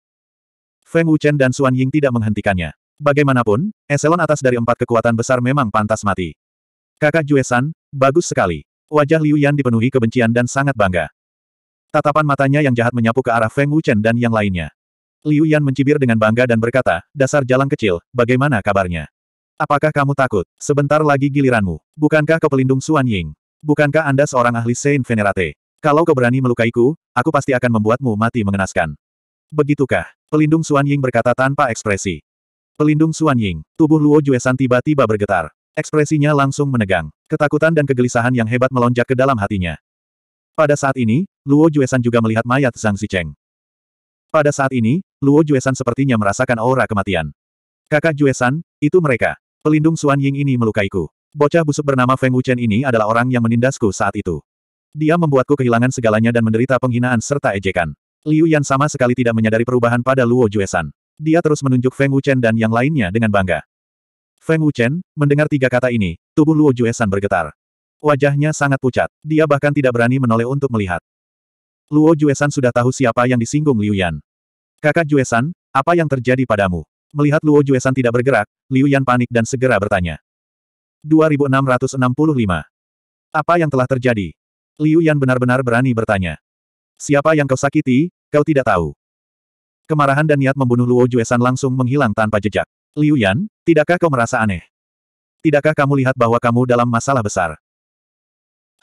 Feng Wuchen dan Xuan Ying tidak menghentikannya. Bagaimanapun, eselon atas dari empat kekuatan besar memang pantas mati. Kakak Juesan, bagus sekali. Wajah Liu Yan dipenuhi kebencian dan sangat bangga. Tatapan matanya yang jahat menyapu ke arah Feng Wuchen dan yang lainnya. Liu Yan mencibir dengan bangga dan berkata, dasar jalan kecil, bagaimana kabarnya? Apakah kamu takut? Sebentar lagi giliranmu. Bukankah kau pelindung Xuan Ying? Bukankah Anda seorang ahli Saint Venerate? Kalau kau berani melukaiku, aku pasti akan membuatmu mati mengenaskan. Begitukah? Pelindung Suan Ying berkata tanpa ekspresi. Pelindung Suan Ying, tubuh Luo Juesan tiba-tiba bergetar. Ekspresinya langsung menegang. Ketakutan dan kegelisahan yang hebat melonjak ke dalam hatinya. Pada saat ini, Luo Juesan juga melihat mayat Zhang Zicheng. Pada saat ini, Luo Juesan sepertinya merasakan aura kematian. Kakak Juesan, itu mereka. Pelindung Suan Ying ini melukaiku. Bocah busuk bernama Feng Wuchen ini adalah orang yang menindasku saat itu. Dia membuatku kehilangan segalanya dan menderita penghinaan serta ejekan. Liu Yan sama sekali tidak menyadari perubahan pada Luo Juesan. Dia terus menunjuk Feng Wuchen dan yang lainnya dengan bangga. Feng Wuchen, mendengar tiga kata ini, tubuh Luo Juesan bergetar. Wajahnya sangat pucat, dia bahkan tidak berani menoleh untuk melihat. Luo Juesan sudah tahu siapa yang disinggung Liu Yan. Kakak Juesan, apa yang terjadi padamu? Melihat Luo Juesan tidak bergerak, Liu Yan panik dan segera bertanya. 2665. Apa yang telah terjadi? Liu Yan benar-benar berani bertanya. Siapa yang kau sakiti, Kau tidak tahu. Kemarahan dan niat membunuh Luo Juesan langsung menghilang tanpa jejak. Liu Yan, tidakkah kau merasa aneh? Tidakkah kamu lihat bahwa kamu dalam masalah besar?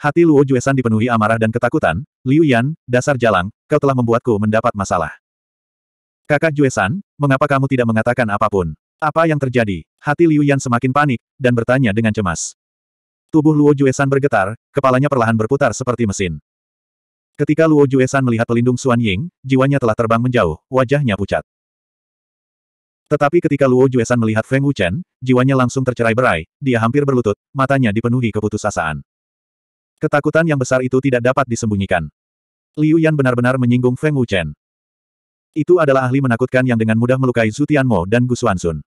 Hati Luo Juesan dipenuhi amarah dan ketakutan, Liu Yan, dasar jalang, kau telah membuatku mendapat masalah. Kakak Juesan, mengapa kamu tidak mengatakan apapun? Apa yang terjadi? Hati Liu Yan semakin panik, dan bertanya dengan cemas. Tubuh Luo Juesan bergetar, kepalanya perlahan berputar seperti mesin. Ketika Luo Juesan melihat pelindung Xuan Ying, jiwanya telah terbang menjauh, wajahnya pucat. Tetapi ketika Luo Juesan melihat Feng Wuchen, jiwanya langsung tercerai berai, dia hampir berlutut, matanya dipenuhi keputusasaan. Ketakutan yang besar itu tidak dapat disembunyikan. Liu Yan benar-benar menyinggung Feng Wuchen. Itu adalah ahli menakutkan yang dengan mudah melukai Zhu Tianmo dan Gu Xuansun.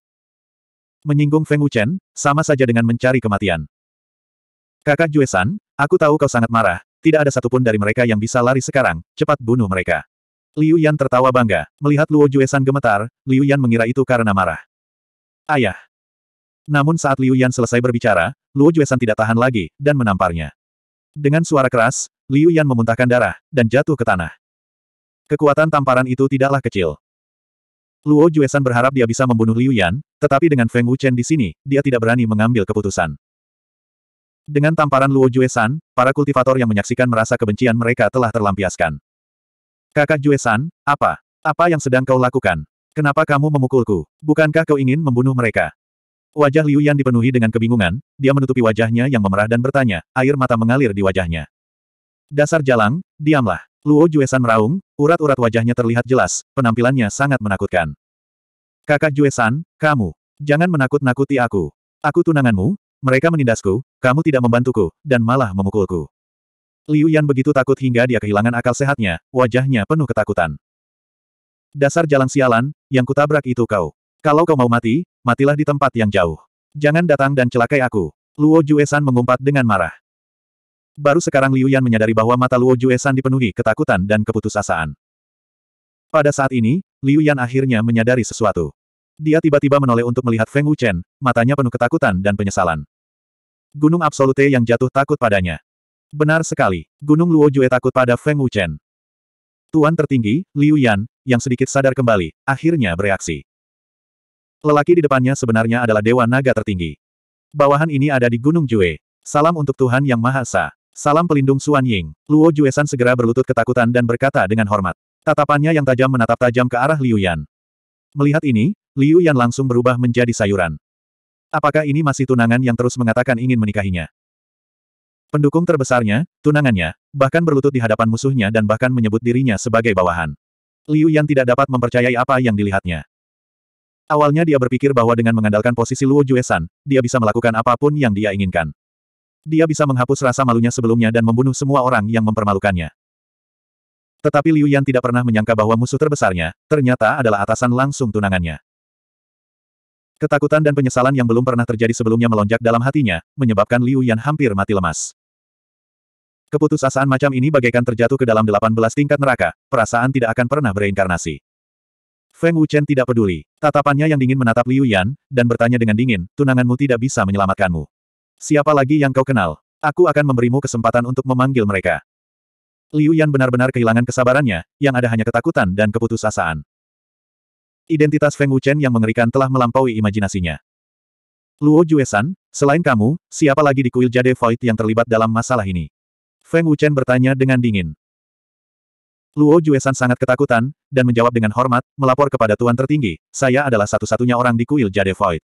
Menyinggung Feng Wuchen, sama saja dengan mencari kematian. Kakak Juesan, aku tahu kau sangat marah, tidak ada satupun dari mereka yang bisa lari sekarang, cepat bunuh mereka. Liu Yan tertawa bangga. Melihat Luo Juesan gemetar, Liu Yan mengira itu karena marah. Ayah. Namun saat Liu Yan selesai berbicara, Luo Juesan tidak tahan lagi, dan menamparnya. Dengan suara keras, Liu Yan memuntahkan darah, dan jatuh ke tanah. Kekuatan tamparan itu tidaklah kecil. Luo Juesan berharap dia bisa membunuh Liu Yan, tetapi dengan Feng Wuchen di sini, dia tidak berani mengambil keputusan. Dengan tamparan Luo Juesan, para kultivator yang menyaksikan merasa kebencian mereka telah terlampiaskan. Kakak Juesan, apa? Apa yang sedang kau lakukan? Kenapa kamu memukulku? Bukankah kau ingin membunuh mereka? Wajah Liu Yan dipenuhi dengan kebingungan, dia menutupi wajahnya yang memerah dan bertanya, air mata mengalir di wajahnya. Dasar jalang, diamlah. Luo Juesan meraung, urat-urat wajahnya terlihat jelas, penampilannya sangat menakutkan. Kakak Juesan, kamu, jangan menakut-nakuti aku. Aku tunanganmu, mereka menindasku, kamu tidak membantuku, dan malah memukulku. Liu Yan begitu takut hingga dia kehilangan akal sehatnya, wajahnya penuh ketakutan. Dasar jalan sialan, yang kutabrak itu kau. Kalau kau mau mati, matilah di tempat yang jauh. Jangan datang dan celakai aku. Luo Juesan mengumpat dengan marah. Baru sekarang Liu Yan menyadari bahwa mata Luo Juesan dipenuhi ketakutan dan keputusasaan. Pada saat ini, Liu Yan akhirnya menyadari sesuatu. Dia tiba-tiba menoleh untuk melihat Feng Wuchen, matanya penuh ketakutan dan penyesalan. Gunung Absolute yang jatuh takut padanya. Benar sekali, Gunung Luo Jue takut pada Feng Wuchen. Tuan tertinggi, Liu Yan, yang sedikit sadar kembali, akhirnya bereaksi. Lelaki di depannya sebenarnya adalah Dewa Naga tertinggi. Bawahan ini ada di Gunung Jue. Salam untuk Tuhan Yang Maha Esa. Salam pelindung Suan Ying. Luo Juesan segera berlutut ketakutan dan berkata dengan hormat. Tatapannya yang tajam menatap tajam ke arah Liu Yan. Melihat ini, Liu Yan langsung berubah menjadi sayuran. Apakah ini masih tunangan yang terus mengatakan ingin menikahinya? Pendukung terbesarnya, tunangannya, bahkan berlutut di hadapan musuhnya dan bahkan menyebut dirinya sebagai bawahan. Liu Yan tidak dapat mempercayai apa yang dilihatnya. Awalnya dia berpikir bahwa dengan mengandalkan posisi Luo Juesan, dia bisa melakukan apapun yang dia inginkan. Dia bisa menghapus rasa malunya sebelumnya dan membunuh semua orang yang mempermalukannya. Tetapi Liu Yan tidak pernah menyangka bahwa musuh terbesarnya, ternyata adalah atasan langsung tunangannya. Ketakutan dan penyesalan yang belum pernah terjadi sebelumnya melonjak dalam hatinya, menyebabkan Liu Yan hampir mati lemas. Keputusasaan macam ini bagaikan terjatuh ke dalam 18 tingkat neraka, perasaan tidak akan pernah bereinkarnasi. Feng Wuchen tidak peduli. Tatapannya yang dingin menatap Liu Yan, dan bertanya dengan dingin, tunanganmu tidak bisa menyelamatkanmu. Siapa lagi yang kau kenal? Aku akan memberimu kesempatan untuk memanggil mereka. Liu Yan benar-benar kehilangan kesabarannya, yang ada hanya ketakutan dan keputusasaan. Identitas Feng Wuchen yang mengerikan telah melampaui imajinasinya. Luo Juesan, selain kamu, siapa lagi di kuil Jade Void yang terlibat dalam masalah ini? Feng Wuchen bertanya dengan dingin. Luo Juesan sangat ketakutan, dan menjawab dengan hormat, melapor kepada Tuan Tertinggi, saya adalah satu-satunya orang di kuil Jade Void.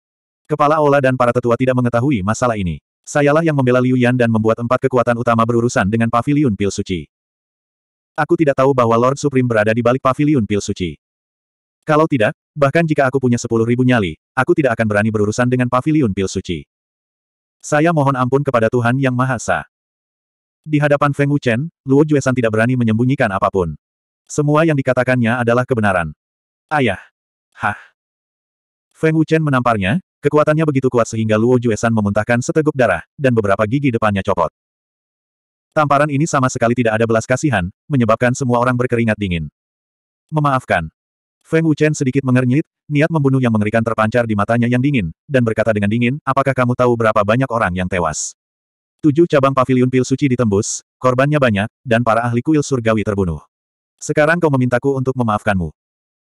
Kepala Ola dan para tetua tidak mengetahui masalah ini. Sayalah yang membela Liu Yan dan membuat empat kekuatan utama berurusan dengan paviliun pil suci. Aku tidak tahu bahwa Lord Supreme berada di balik paviliun pil suci. Kalau tidak, bahkan jika aku punya sepuluh ribu nyali, aku tidak akan berani berurusan dengan pavilion pil suci. Saya mohon ampun kepada Tuhan Yang Maha Esa. Di hadapan Feng Wuchen, Luo Juesan tidak berani menyembunyikan apapun. Semua yang dikatakannya adalah kebenaran. Ayah. Hah. Feng Wuchen menamparnya, kekuatannya begitu kuat sehingga Luo Juesan memuntahkan seteguk darah, dan beberapa gigi depannya copot. Tamparan ini sama sekali tidak ada belas kasihan, menyebabkan semua orang berkeringat dingin. Memaafkan. Feng Wuchen sedikit mengernyit, niat membunuh yang mengerikan terpancar di matanya yang dingin, dan berkata dengan dingin, apakah kamu tahu berapa banyak orang yang tewas? Tujuh cabang pavilion pil suci ditembus, korbannya banyak, dan para ahli kuil surgawi terbunuh. Sekarang kau memintaku untuk memaafkanmu.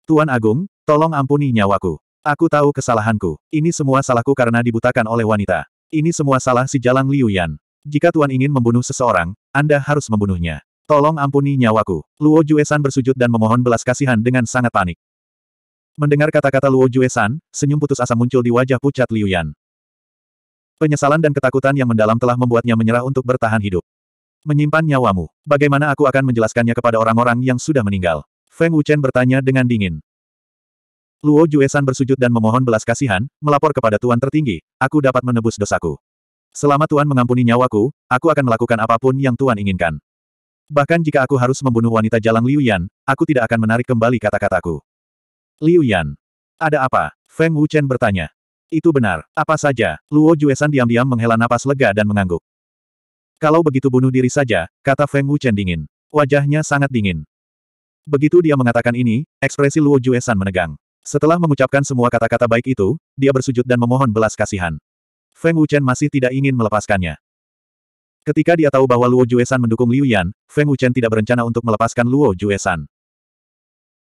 Tuan Agung, tolong ampuni nyawaku. Aku tahu kesalahanku. Ini semua salahku karena dibutakan oleh wanita. Ini semua salah si Jalang Liu Yan. Jika Tuan ingin membunuh seseorang, Anda harus membunuhnya. Tolong ampuni nyawaku. Luo Juesan bersujud dan memohon belas kasihan dengan sangat panik. Mendengar kata-kata Luo Juesan, senyum putus asa muncul di wajah pucat Liu Yan. Penyesalan dan ketakutan yang mendalam telah membuatnya menyerah untuk bertahan hidup. Menyimpan nyawamu, bagaimana aku akan menjelaskannya kepada orang-orang yang sudah meninggal? Feng Wuchen bertanya dengan dingin. Luo Juesan bersujud dan memohon belas kasihan, melapor kepada Tuan tertinggi, aku dapat menebus dosaku. Selama Tuan mengampuni nyawaku, aku akan melakukan apapun yang Tuan inginkan. Bahkan jika aku harus membunuh wanita jalan Liu Yan, aku tidak akan menarik kembali kata-kataku. Liu Yan. Ada apa? Feng Wuchen bertanya. Itu benar. Apa saja? Luo Juesan diam-diam menghela napas lega dan mengangguk. Kalau begitu bunuh diri saja, kata Feng Wuchen dingin. Wajahnya sangat dingin. Begitu dia mengatakan ini, ekspresi Luo Juesan menegang. Setelah mengucapkan semua kata-kata baik itu, dia bersujud dan memohon belas kasihan. Feng Wuchen masih tidak ingin melepaskannya. Ketika dia tahu bahwa Luo Juesan mendukung Liu Yan, Feng Wuchen tidak berencana untuk melepaskan Luo Juesan.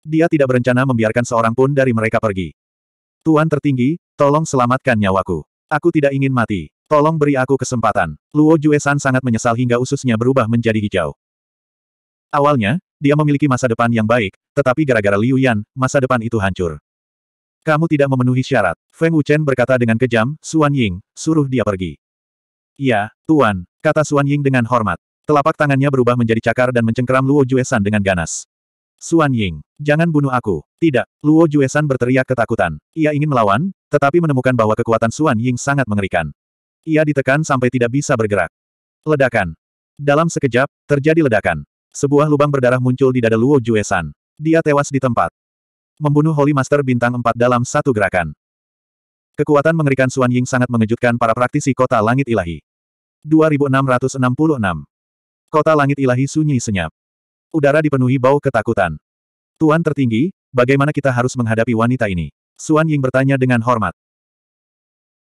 Dia tidak berencana membiarkan seorang pun dari mereka pergi. Tuan tertinggi, tolong selamatkan nyawaku. Aku tidak ingin mati. Tolong beri aku kesempatan. Luo Juesan sangat menyesal hingga ususnya berubah menjadi hijau. Awalnya, dia memiliki masa depan yang baik, tetapi gara-gara Liu Yan, masa depan itu hancur. Kamu tidak memenuhi syarat. Feng Wuchen berkata dengan kejam, Suan Ying, suruh dia pergi. Iya, Tuan, kata Suan Ying dengan hormat. Telapak tangannya berubah menjadi cakar dan mencengkeram Luo Juesan dengan ganas. Suan Ying, jangan bunuh aku. Tidak, Luo Juesan berteriak ketakutan. Ia ingin melawan, tetapi menemukan bahwa kekuatan Suan Ying sangat mengerikan. Ia ditekan sampai tidak bisa bergerak. Ledakan. Dalam sekejap, terjadi ledakan. Sebuah lubang berdarah muncul di dada Luo Juesan. Dia tewas di tempat. Membunuh Holy Master bintang 4 dalam satu gerakan. Kekuatan mengerikan Suan Ying sangat mengejutkan para praktisi kota langit ilahi. 2666 Kota langit ilahi sunyi senyap. Udara dipenuhi bau ketakutan. Tuan tertinggi, bagaimana kita harus menghadapi wanita ini? Suan Ying bertanya dengan hormat.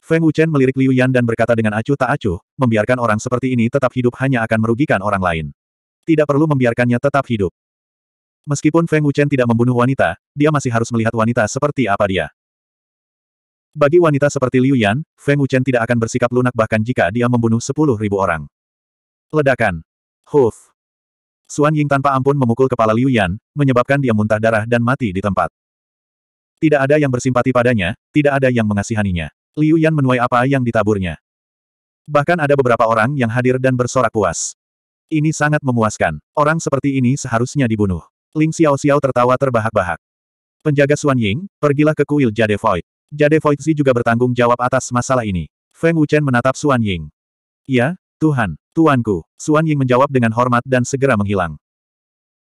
Feng Wuchen melirik Liu Yan dan berkata dengan acuh tak acuh, membiarkan orang seperti ini tetap hidup hanya akan merugikan orang lain. Tidak perlu membiarkannya tetap hidup. Meskipun Feng Wuchen tidak membunuh wanita, dia masih harus melihat wanita seperti apa dia. Bagi wanita seperti Liu Yan, Feng Wuchen tidak akan bersikap lunak bahkan jika dia membunuh sepuluh ribu orang. Ledakan. Huf. Suan Ying tanpa ampun memukul kepala Liu Yan, menyebabkan dia muntah darah dan mati di tempat. Tidak ada yang bersimpati padanya, tidak ada yang mengasihaninya. Liu Yan menuai apa yang ditaburnya. Bahkan ada beberapa orang yang hadir dan bersorak puas. Ini sangat memuaskan. Orang seperti ini seharusnya dibunuh. Ling Xiao Xiao tertawa terbahak-bahak. Penjaga Suan Ying, pergilah ke kuil Jade Void. Jade Voigtzi juga bertanggung jawab atas masalah ini. Feng Wuchen menatap Xuan Ying. Ya, Tuhan, Tuanku, Xuan Ying menjawab dengan hormat dan segera menghilang.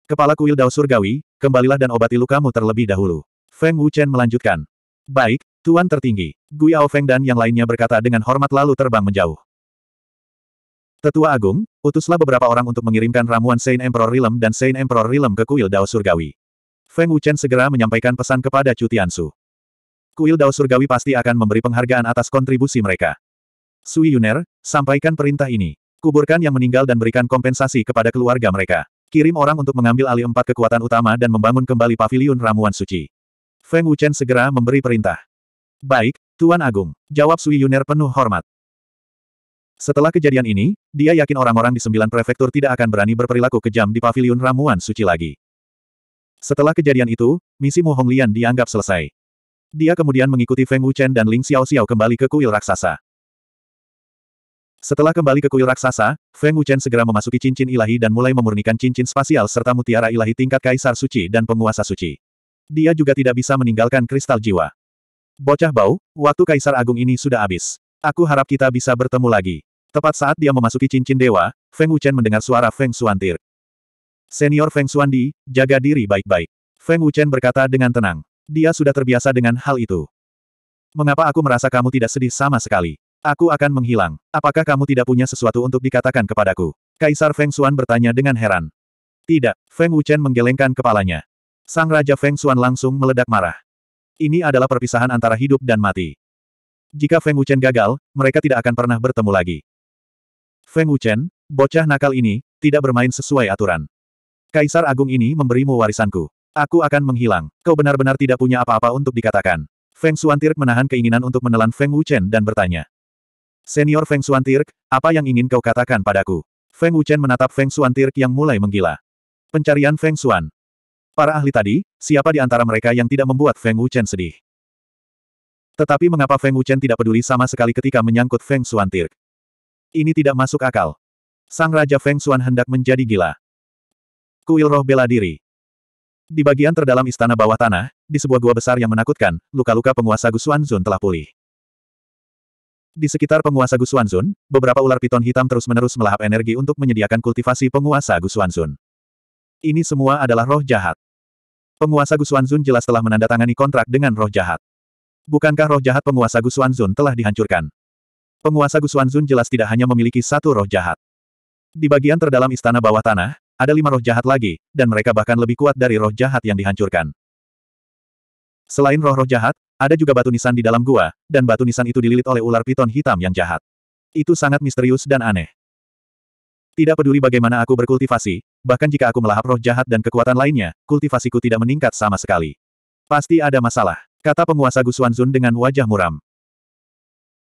Kepala kuil Dao Surgawi, kembalilah dan obati lukamu terlebih dahulu. Feng Wuchen melanjutkan. Baik, Tuan tertinggi. Gui Ao Feng dan yang lainnya berkata dengan hormat lalu terbang menjauh. Tetua Agung, utuslah beberapa orang untuk mengirimkan ramuan Saint Emperor Rilem dan Saint Emperor Rilem ke kuil Dao Surgawi. Feng Wuchen segera menyampaikan pesan kepada Chu Su. Kuil Dao Surgawi pasti akan memberi penghargaan atas kontribusi mereka. Sui Yuner, sampaikan perintah ini. Kuburkan yang meninggal dan berikan kompensasi kepada keluarga mereka. Kirim orang untuk mengambil alih empat kekuatan utama dan membangun kembali paviliun ramuan suci. Feng Wuchen segera memberi perintah. Baik, Tuan Agung. Jawab Sui Yuner penuh hormat. Setelah kejadian ini, dia yakin orang-orang di sembilan prefektur tidak akan berani berperilaku kejam di paviliun ramuan suci lagi. Setelah kejadian itu, misi Mu Honglian dianggap selesai. Dia kemudian mengikuti Feng Wuchen dan Ling Xiao Xiao kembali ke kuil raksasa. Setelah kembali ke kuil raksasa, Feng Wuchen segera memasuki cincin ilahi dan mulai memurnikan cincin spasial serta mutiara ilahi tingkat kaisar suci dan penguasa suci. Dia juga tidak bisa meninggalkan kristal jiwa. Bocah bau, waktu kaisar agung ini sudah habis. Aku harap kita bisa bertemu lagi. Tepat saat dia memasuki cincin dewa, Feng Wuchen mendengar suara Feng Suantir. Senior Feng Suandi, jaga diri baik-baik. Feng Wuchen berkata dengan tenang. Dia sudah terbiasa dengan hal itu. Mengapa aku merasa kamu tidak sedih sama sekali? Aku akan menghilang. Apakah kamu tidak punya sesuatu untuk dikatakan kepadaku? Kaisar Feng Xuan bertanya dengan heran. Tidak, Feng Wuchen menggelengkan kepalanya. Sang Raja Feng Xuan langsung meledak marah. Ini adalah perpisahan antara hidup dan mati. Jika Feng Wuchen gagal, mereka tidak akan pernah bertemu lagi. Feng Wuchen, bocah nakal ini, tidak bermain sesuai aturan. Kaisar Agung ini memberimu warisanku. Aku akan menghilang. Kau benar-benar tidak punya apa-apa untuk dikatakan. Feng Xuantirk menahan keinginan untuk menelan Feng Wuchen dan bertanya. Senior Feng Xuantirk, apa yang ingin kau katakan padaku? Feng Wuchen menatap Feng Xuantirk yang mulai menggila. Pencarian Feng Xuan. Para ahli tadi, siapa di antara mereka yang tidak membuat Feng Wuchen sedih? Tetapi mengapa Feng Wuchen tidak peduli sama sekali ketika menyangkut Feng Xuantirk? Ini tidak masuk akal. Sang Raja Feng Xuan hendak menjadi gila. Kuil roh bela diri. Di bagian terdalam istana bawah tanah, di sebuah gua besar yang menakutkan, luka-luka penguasa Gusuan Zun telah pulih. Di sekitar penguasa Gusuan Zun, beberapa ular piton hitam terus-menerus melahap energi untuk menyediakan kultivasi penguasa Gusuan Zun. Ini semua adalah roh jahat. Penguasa Gusuan Zun jelas telah menandatangani kontrak dengan roh jahat. Bukankah roh jahat penguasa Gusuan Zun telah dihancurkan? Penguasa Gusuan Zun jelas tidak hanya memiliki satu roh jahat. Di bagian terdalam istana bawah tanah, ada lima roh jahat lagi, dan mereka bahkan lebih kuat dari roh jahat yang dihancurkan. Selain roh-roh jahat, ada juga batu nisan di dalam gua, dan batu nisan itu dililit oleh ular piton hitam yang jahat. Itu sangat misterius dan aneh. Tidak peduli bagaimana aku berkultivasi, bahkan jika aku melahap roh jahat dan kekuatan lainnya, kultivasiku tidak meningkat sama sekali. Pasti ada masalah, kata penguasa Gusuanzun dengan wajah muram.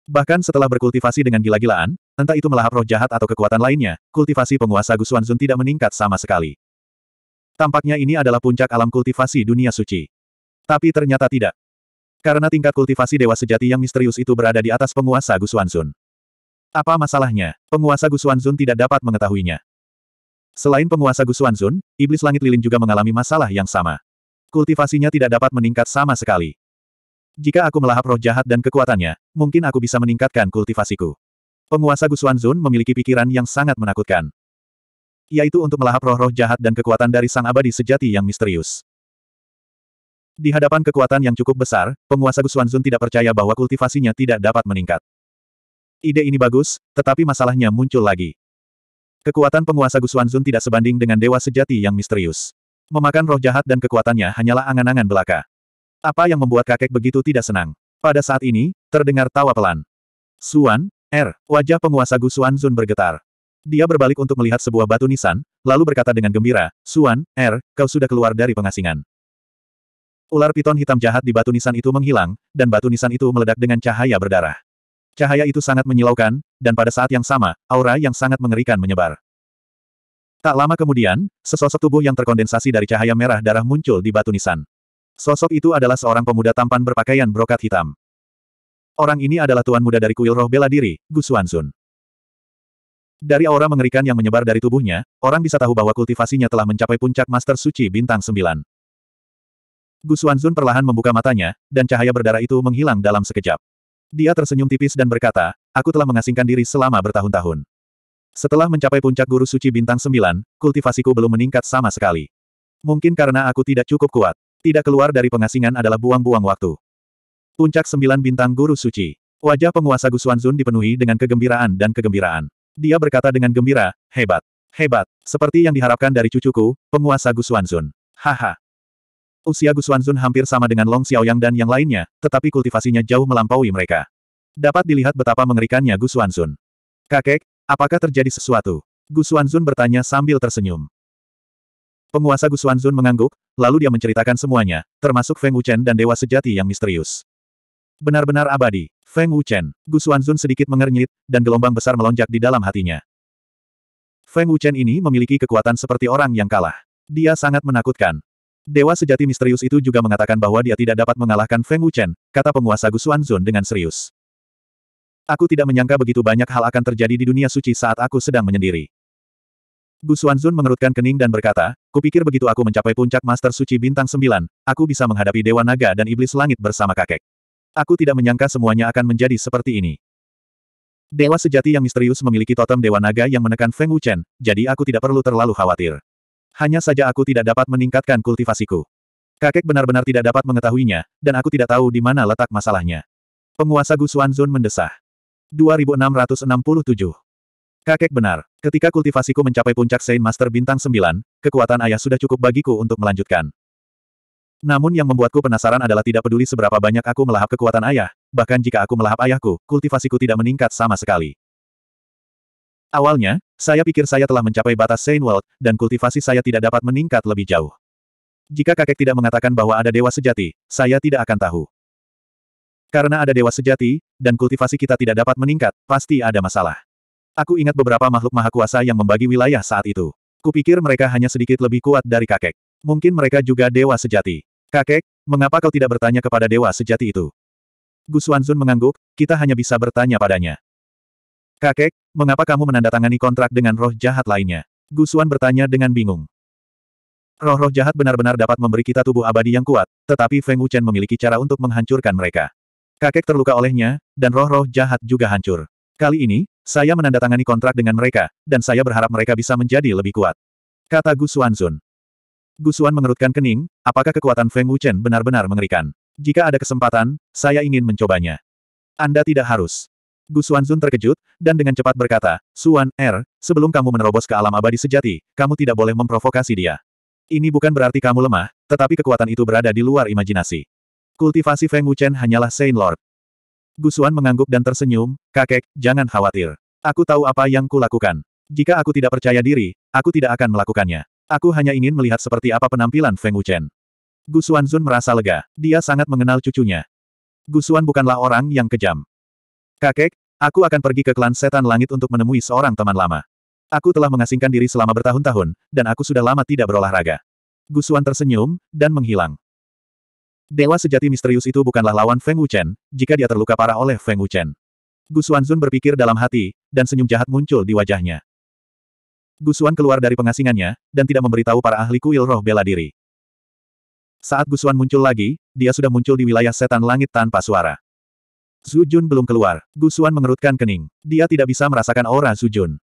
Bahkan setelah berkultivasi dengan gila-gilaan, Entah itu melahap roh jahat atau kekuatan lainnya, kultivasi penguasa Gusuan Zun tidak meningkat sama sekali. Tampaknya ini adalah puncak alam kultivasi dunia suci. Tapi ternyata tidak. Karena tingkat kultivasi dewa sejati yang misterius itu berada di atas penguasa Gusuan Zun. Apa masalahnya? Penguasa Gusuan Zun tidak dapat mengetahuinya. Selain penguasa Gusuan Zun, Iblis Langit Lilin juga mengalami masalah yang sama. Kultivasinya tidak dapat meningkat sama sekali. Jika aku melahap roh jahat dan kekuatannya, mungkin aku bisa meningkatkan kultivasiku. Penguasa Gusuan Zun memiliki pikiran yang sangat menakutkan. Yaitu untuk melahap roh-roh jahat dan kekuatan dari sang abadi sejati yang misterius. Di hadapan kekuatan yang cukup besar, penguasa Gusuan Zun tidak percaya bahwa kultivasinya tidak dapat meningkat. Ide ini bagus, tetapi masalahnya muncul lagi. Kekuatan penguasa Gusuan Zun tidak sebanding dengan dewa sejati yang misterius. Memakan roh jahat dan kekuatannya hanyalah angan-angan belaka. Apa yang membuat kakek begitu tidak senang? Pada saat ini, terdengar tawa pelan. Suan, Er, wajah penguasa Gu Zun bergetar. Dia berbalik untuk melihat sebuah batu nisan, lalu berkata dengan gembira, Suan, Er, kau sudah keluar dari pengasingan. Ular piton hitam jahat di batu nisan itu menghilang, dan batu nisan itu meledak dengan cahaya berdarah. Cahaya itu sangat menyilaukan, dan pada saat yang sama, aura yang sangat mengerikan menyebar. Tak lama kemudian, sesosok tubuh yang terkondensasi dari cahaya merah darah muncul di batu nisan. Sosok itu adalah seorang pemuda tampan berpakaian brokat hitam. Orang ini adalah tuan muda dari kuil roh bela diri, Gu Xuanzun. Dari aura mengerikan yang menyebar dari tubuhnya, orang bisa tahu bahwa kultivasinya telah mencapai puncak Master Suci Bintang 9. Gu Xuanzun perlahan membuka matanya, dan cahaya berdarah itu menghilang dalam sekejap. Dia tersenyum tipis dan berkata, aku telah mengasingkan diri selama bertahun-tahun. Setelah mencapai puncak Guru Suci Bintang 9, kultivasiku belum meningkat sama sekali. Mungkin karena aku tidak cukup kuat. Tidak keluar dari pengasingan adalah buang-buang waktu. Puncak sembilan bintang guru suci. Wajah penguasa Gu dipenuhi dengan kegembiraan dan kegembiraan. Dia berkata dengan gembira, hebat. Hebat, seperti yang diharapkan dari cucuku, penguasa Gu Haha. Usia Gu hampir sama dengan Long Xiaoyang dan yang lainnya, tetapi kultivasinya jauh melampaui mereka. Dapat dilihat betapa mengerikannya Gu Kakek, apakah terjadi sesuatu? Gu bertanya sambil tersenyum. Penguasa Gu mengangguk, lalu dia menceritakan semuanya, termasuk Feng Wuchen dan Dewa Sejati yang misterius. Benar-benar abadi. Feng Wuchen. Gu Xuanzun sedikit mengernyit, dan gelombang besar melonjak di dalam hatinya. Feng Wuchen ini memiliki kekuatan seperti orang yang kalah. Dia sangat menakutkan. Dewa sejati misterius itu juga mengatakan bahwa dia tidak dapat mengalahkan Feng Wuchen, kata penguasa Gu Xuanzun dengan serius. Aku tidak menyangka begitu banyak hal akan terjadi di dunia suci saat aku sedang menyendiri. Gu Xuanzun mengerutkan kening dan berkata, kupikir begitu aku mencapai puncak Master Suci Bintang sembilan, aku bisa menghadapi Dewa Naga dan Iblis Langit bersama kakek. Aku tidak menyangka semuanya akan menjadi seperti ini. Dewa sejati yang misterius memiliki totem Dewa Naga yang menekan Feng Wuchen, jadi aku tidak perlu terlalu khawatir. Hanya saja aku tidak dapat meningkatkan kultivasiku. Kakek benar-benar tidak dapat mengetahuinya, dan aku tidak tahu di mana letak masalahnya. Penguasa Gu Xuanzun mendesah. 2667 Kakek benar, ketika kultivasiku mencapai puncak Saint Master Bintang 9, kekuatan ayah sudah cukup bagiku untuk melanjutkan. Namun yang membuatku penasaran adalah tidak peduli seberapa banyak aku melahap kekuatan ayah, bahkan jika aku melahap ayahku, kultivasiku tidak meningkat sama sekali. Awalnya, saya pikir saya telah mencapai batas Saint World, dan kultivasi saya tidak dapat meningkat lebih jauh. Jika kakek tidak mengatakan bahwa ada dewa sejati, saya tidak akan tahu. Karena ada dewa sejati, dan kultivasi kita tidak dapat meningkat, pasti ada masalah. Aku ingat beberapa makhluk maha kuasa yang membagi wilayah saat itu. Kupikir mereka hanya sedikit lebih kuat dari kakek. Mungkin mereka juga dewa sejati. Kakek, mengapa kau tidak bertanya kepada dewa sejati itu? Gu Xuanzun mengangguk, kita hanya bisa bertanya padanya. Kakek, mengapa kamu menandatangani kontrak dengan roh jahat lainnya? Gu Xuan bertanya dengan bingung. Roh-roh jahat benar-benar dapat memberi kita tubuh abadi yang kuat, tetapi Feng Wuchen memiliki cara untuk menghancurkan mereka. Kakek terluka olehnya, dan roh-roh jahat juga hancur. Kali ini, saya menandatangani kontrak dengan mereka, dan saya berharap mereka bisa menjadi lebih kuat. Kata Gu Xuanzun. Gusuan mengerutkan kening, apakah kekuatan Feng Wuchen benar-benar mengerikan? Jika ada kesempatan, saya ingin mencobanya. Anda tidak harus. Gusuan Zun terkejut, dan dengan cepat berkata, Suan, Er, sebelum kamu menerobos ke alam abadi sejati, kamu tidak boleh memprovokasi dia. Ini bukan berarti kamu lemah, tetapi kekuatan itu berada di luar imajinasi. Kultivasi Feng Wuchen hanyalah Saint Lord. Gusuan mengangguk dan tersenyum, kakek, jangan khawatir. Aku tahu apa yang kulakukan. Jika aku tidak percaya diri, aku tidak akan melakukannya. Aku hanya ingin melihat seperti apa penampilan Feng Wuchen. Gu Xuanzun merasa lega. Dia sangat mengenal cucunya. Gu Xuan bukanlah orang yang kejam. Kakek, aku akan pergi ke klan setan langit untuk menemui seorang teman lama. Aku telah mengasingkan diri selama bertahun-tahun, dan aku sudah lama tidak berolahraga. Gu Xuan tersenyum, dan menghilang. Dewa sejati misterius itu bukanlah lawan Feng Wuchen, jika dia terluka parah oleh Feng Wuchen. Gu Xuanzun berpikir dalam hati, dan senyum jahat muncul di wajahnya. Gusuan keluar dari pengasingannya, dan tidak memberitahu para ahli kuil roh bela diri. Saat Gusuan muncul lagi, dia sudah muncul di wilayah setan langit tanpa suara. Zujun belum keluar. Gusuan mengerutkan kening. Dia tidak bisa merasakan aura Zujun.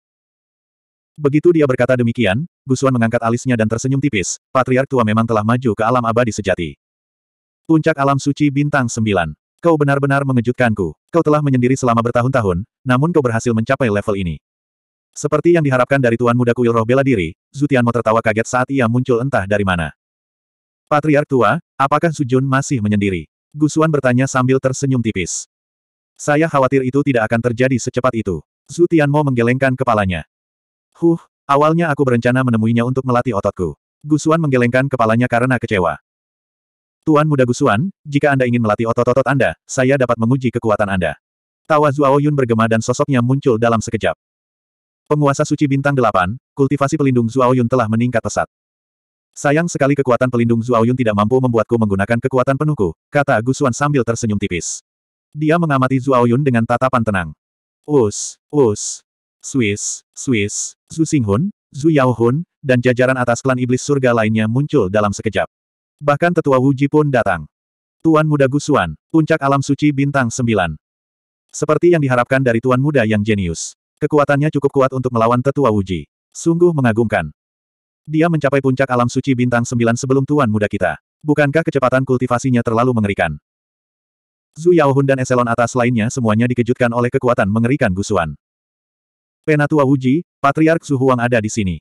Begitu dia berkata demikian, Gusuan mengangkat alisnya dan tersenyum tipis. Patriark tua memang telah maju ke alam abadi sejati. Puncak alam suci bintang sembilan. Kau benar-benar mengejutkanku. Kau telah menyendiri selama bertahun-tahun, namun kau berhasil mencapai level ini. Seperti yang diharapkan dari tuan muda kuil roh bela diri, Zutianmo tertawa kaget saat ia muncul entah dari mana. Patriark tua, apakah Sujun masih menyendiri? Gusuan bertanya sambil tersenyum tipis. Saya khawatir itu tidak akan terjadi secepat itu. Zutianmo menggelengkan kepalanya. Huh, awalnya aku berencana menemuinya untuk melatih ototku. Gusuan menggelengkan kepalanya karena kecewa. Tuan muda Gusuan, jika Anda ingin melatih otot-otot Anda, saya dapat menguji kekuatan Anda. Tawa Zuao Yun bergema dan sosoknya muncul dalam sekejap. Penguasa suci bintang delapan, kultivasi pelindung Zuaoyun telah meningkat pesat. Sayang sekali kekuatan pelindung Zuaoyun tidak mampu membuatku menggunakan kekuatan penuhku, kata Gusuan sambil tersenyum tipis. Dia mengamati Zuaoyun dengan tatapan tenang. Us, us, Swiss, Swiss, Zhu Xinghun, Zhu Yaohun, dan jajaran atas klan iblis surga lainnya muncul dalam sekejap. Bahkan tetua Wuji pun datang. Tuan Muda Gusuan, puncak alam suci bintang 9. Seperti yang diharapkan dari Tuan Muda yang jenius. Kekuatannya cukup kuat untuk melawan tetua Wuji. Sungguh mengagumkan. Dia mencapai puncak alam suci bintang sembilan sebelum tuan muda kita. Bukankah kecepatan kultivasinya terlalu mengerikan? Zhu Yaohun dan eselon atas lainnya semuanya dikejutkan oleh kekuatan mengerikan gusuan. Penatua Wuji, Patriark Zhu Huang ada di sini.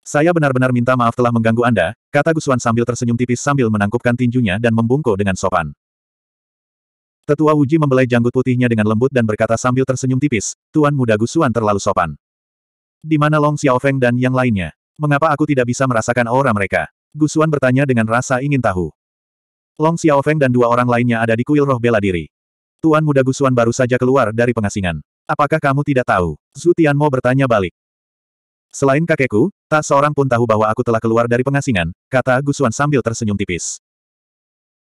Saya benar-benar minta maaf telah mengganggu Anda, kata Gusuan sambil tersenyum tipis sambil menangkupkan tinjunya dan membungkuk dengan sopan. Tetua Wuji membelai janggut putihnya dengan lembut dan berkata sambil tersenyum tipis, Tuan Muda Gusuan terlalu sopan. Di mana Long Xiaofeng dan yang lainnya? Mengapa aku tidak bisa merasakan aura mereka? Gusuan bertanya dengan rasa ingin tahu. Long Xiaofeng dan dua orang lainnya ada di kuil roh bela diri. Tuan Muda Gusuan baru saja keluar dari pengasingan. Apakah kamu tidak tahu? Zhu Tianmo bertanya balik. Selain kakekku, tak seorang pun tahu bahwa aku telah keluar dari pengasingan, kata Gusuan sambil tersenyum tipis.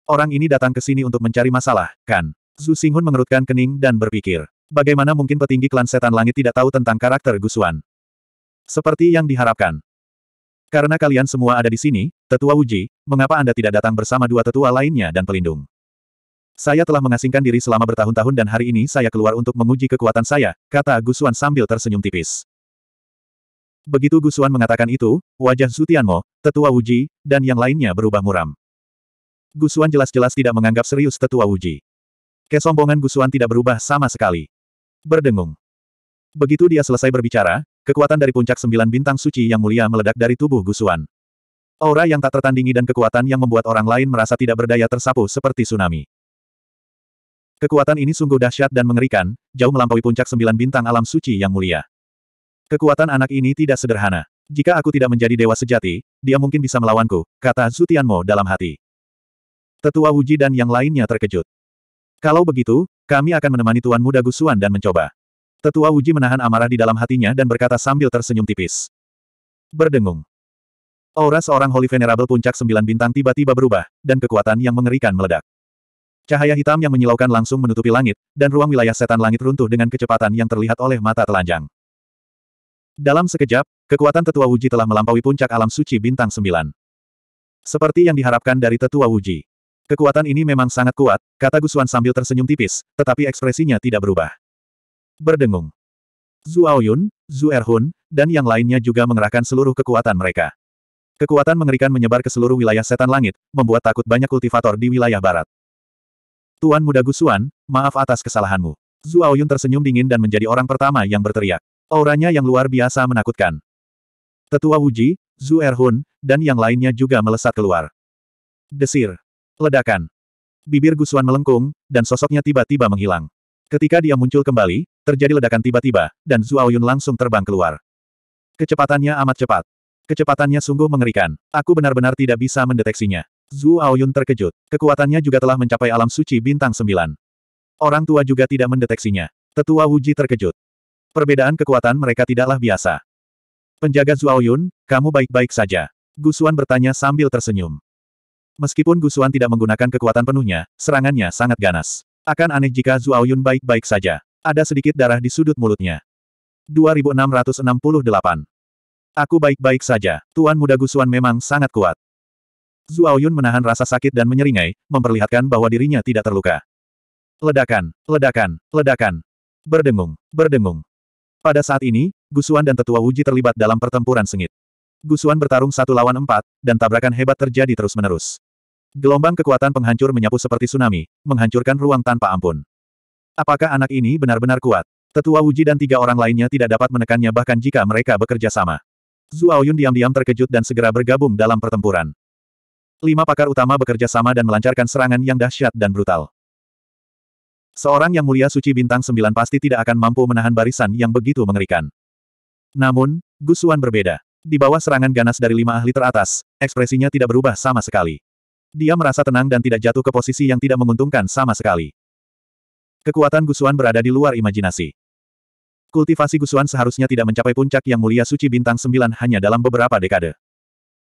Orang ini datang ke sini untuk mencari masalah, kan? Zhu Xinghun mengerutkan kening dan berpikir. Bagaimana mungkin petinggi klan setan langit tidak tahu tentang karakter Gusuan? Seperti yang diharapkan. Karena kalian semua ada di sini, Tetua Wuji, mengapa Anda tidak datang bersama dua tetua lainnya dan pelindung? Saya telah mengasingkan diri selama bertahun-tahun dan hari ini saya keluar untuk menguji kekuatan saya, kata Gusuan sambil tersenyum tipis. Begitu Gusuan mengatakan itu, wajah Zutianmo, Tetua Wuji, dan yang lainnya berubah muram. Gusuan jelas-jelas tidak menganggap serius tetua Wuji. Kesombongan Gusuan tidak berubah sama sekali. Berdengung. Begitu dia selesai berbicara, kekuatan dari puncak sembilan bintang suci yang mulia meledak dari tubuh Gusuan. Aura yang tak tertandingi dan kekuatan yang membuat orang lain merasa tidak berdaya tersapu seperti tsunami. Kekuatan ini sungguh dahsyat dan mengerikan, jauh melampaui puncak sembilan bintang alam suci yang mulia. Kekuatan anak ini tidak sederhana. Jika aku tidak menjadi dewa sejati, dia mungkin bisa melawanku, kata Zutianmo dalam hati. Tetua Wuji dan yang lainnya terkejut. Kalau begitu, kami akan menemani Tuan Muda Gusuan dan mencoba. Tetua Wuji menahan amarah di dalam hatinya dan berkata sambil tersenyum tipis. Berdengung. Aura seorang Holy Venerable puncak sembilan bintang tiba-tiba berubah, dan kekuatan yang mengerikan meledak. Cahaya hitam yang menyilaukan langsung menutupi langit, dan ruang wilayah setan langit runtuh dengan kecepatan yang terlihat oleh mata telanjang. Dalam sekejap, kekuatan Tetua Wuji telah melampaui puncak alam suci bintang sembilan. Seperti yang diharapkan dari Tetua Wuji. Kekuatan ini memang sangat kuat, kata Gusuan sambil tersenyum tipis, tetapi ekspresinya tidak berubah. Berdengung. Zhu Aoyun, Zhu Erhun, dan yang lainnya juga mengerahkan seluruh kekuatan mereka. Kekuatan mengerikan menyebar ke seluruh wilayah setan langit, membuat takut banyak kultivator di wilayah barat. Tuan muda Gusuan, maaf atas kesalahanmu. Zhu Aoyun tersenyum dingin dan menjadi orang pertama yang berteriak. Auranya yang luar biasa menakutkan. Tetua Wuji, Zhu Erhun, dan yang lainnya juga melesat keluar. Desir. Ledakan. Bibir Gusuan melengkung, dan sosoknya tiba-tiba menghilang. Ketika dia muncul kembali, terjadi ledakan tiba-tiba, dan Zhuo Yun langsung terbang keluar. Kecepatannya amat cepat. Kecepatannya sungguh mengerikan. Aku benar-benar tidak bisa mendeteksinya. Zhuo Aoyun terkejut. Kekuatannya juga telah mencapai alam suci bintang sembilan. Orang tua juga tidak mendeteksinya. Tetua Wuji terkejut. Perbedaan kekuatan mereka tidaklah biasa. Penjaga Zhuo Aoyun, kamu baik-baik saja. Gusuan bertanya sambil tersenyum. Meskipun Gusuan tidak menggunakan kekuatan penuhnya, serangannya sangat ganas. Akan aneh jika Zuoyun baik-baik saja. Ada sedikit darah di sudut mulutnya. 2668. Aku baik-baik saja. Tuan muda Gusuan memang sangat kuat. Zuoyun menahan rasa sakit dan menyeringai, memperlihatkan bahwa dirinya tidak terluka. Ledakan, ledakan, ledakan. Berdengung, berdengung. Pada saat ini, Gusuan dan tetua Wuji terlibat dalam pertempuran sengit. Gusuan bertarung satu lawan empat, dan tabrakan hebat terjadi terus-menerus. Gelombang kekuatan penghancur menyapu seperti tsunami, menghancurkan ruang tanpa ampun. Apakah anak ini benar-benar kuat? Tetua Wuji dan tiga orang lainnya tidak dapat menekannya bahkan jika mereka bekerja sama. Zhuo Yun diam-diam terkejut dan segera bergabung dalam pertempuran. Lima pakar utama bekerja sama dan melancarkan serangan yang dahsyat dan brutal. Seorang yang mulia suci bintang sembilan pasti tidak akan mampu menahan barisan yang begitu mengerikan. Namun, Gusuan berbeda. Di bawah serangan ganas dari lima ahli teratas, ekspresinya tidak berubah sama sekali. Dia merasa tenang dan tidak jatuh ke posisi yang tidak menguntungkan sama sekali. Kekuatan Gusuan berada di luar imajinasi. Kultivasi Gusuan seharusnya tidak mencapai puncak yang mulia suci bintang sembilan hanya dalam beberapa dekade.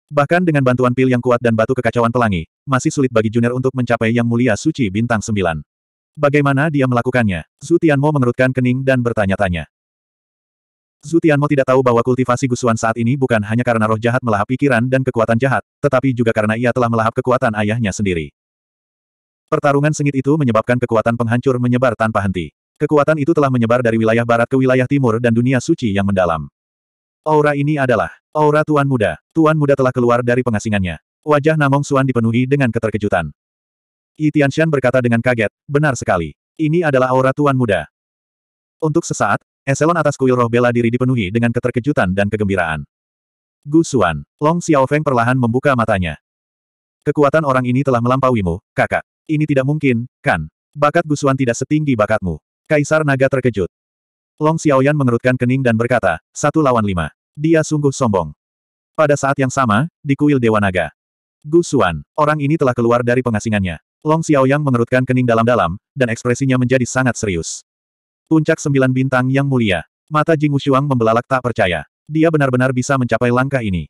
Bahkan dengan bantuan pil yang kuat dan batu kekacauan pelangi, masih sulit bagi Junior untuk mencapai yang mulia suci bintang sembilan. Bagaimana dia melakukannya? Zutianmo mengerutkan kening dan bertanya-tanya. Zutianmo tidak tahu bahwa kultivasi gusuan saat ini bukan hanya karena roh jahat melahap pikiran dan kekuatan jahat, tetapi juga karena ia telah melahap kekuatan ayahnya sendiri. Pertarungan sengit itu menyebabkan kekuatan penghancur menyebar tanpa henti. Kekuatan itu telah menyebar dari wilayah barat ke wilayah timur dan dunia suci yang mendalam. Aura ini adalah aura Tuan Muda. Tuan Muda telah keluar dari pengasingannya. Wajah Namong Suan dipenuhi dengan keterkejutan. Yi Tianshan berkata dengan kaget, benar sekali. Ini adalah aura Tuan Muda. Untuk sesaat, eselon atas kuil roh bela diri dipenuhi dengan keterkejutan dan kegembiraan. Gu Xuan, Long Xiaofeng perlahan membuka matanya. Kekuatan orang ini telah melampauimu, kakak. Ini tidak mungkin, kan? Bakat Gu Xuan tidak setinggi bakatmu. Kaisar Naga terkejut. Long Xiaoyan mengerutkan kening dan berkata, satu lawan lima. Dia sungguh sombong. Pada saat yang sama, di kuil Dewa Naga. Gu Xuan, orang ini telah keluar dari pengasingannya. Long Xiaoyang mengerutkan kening dalam-dalam, dan ekspresinya menjadi sangat serius. Puncak sembilan bintang yang mulia. Mata Jing Wushuang membelalak tak percaya. Dia benar-benar bisa mencapai langkah ini.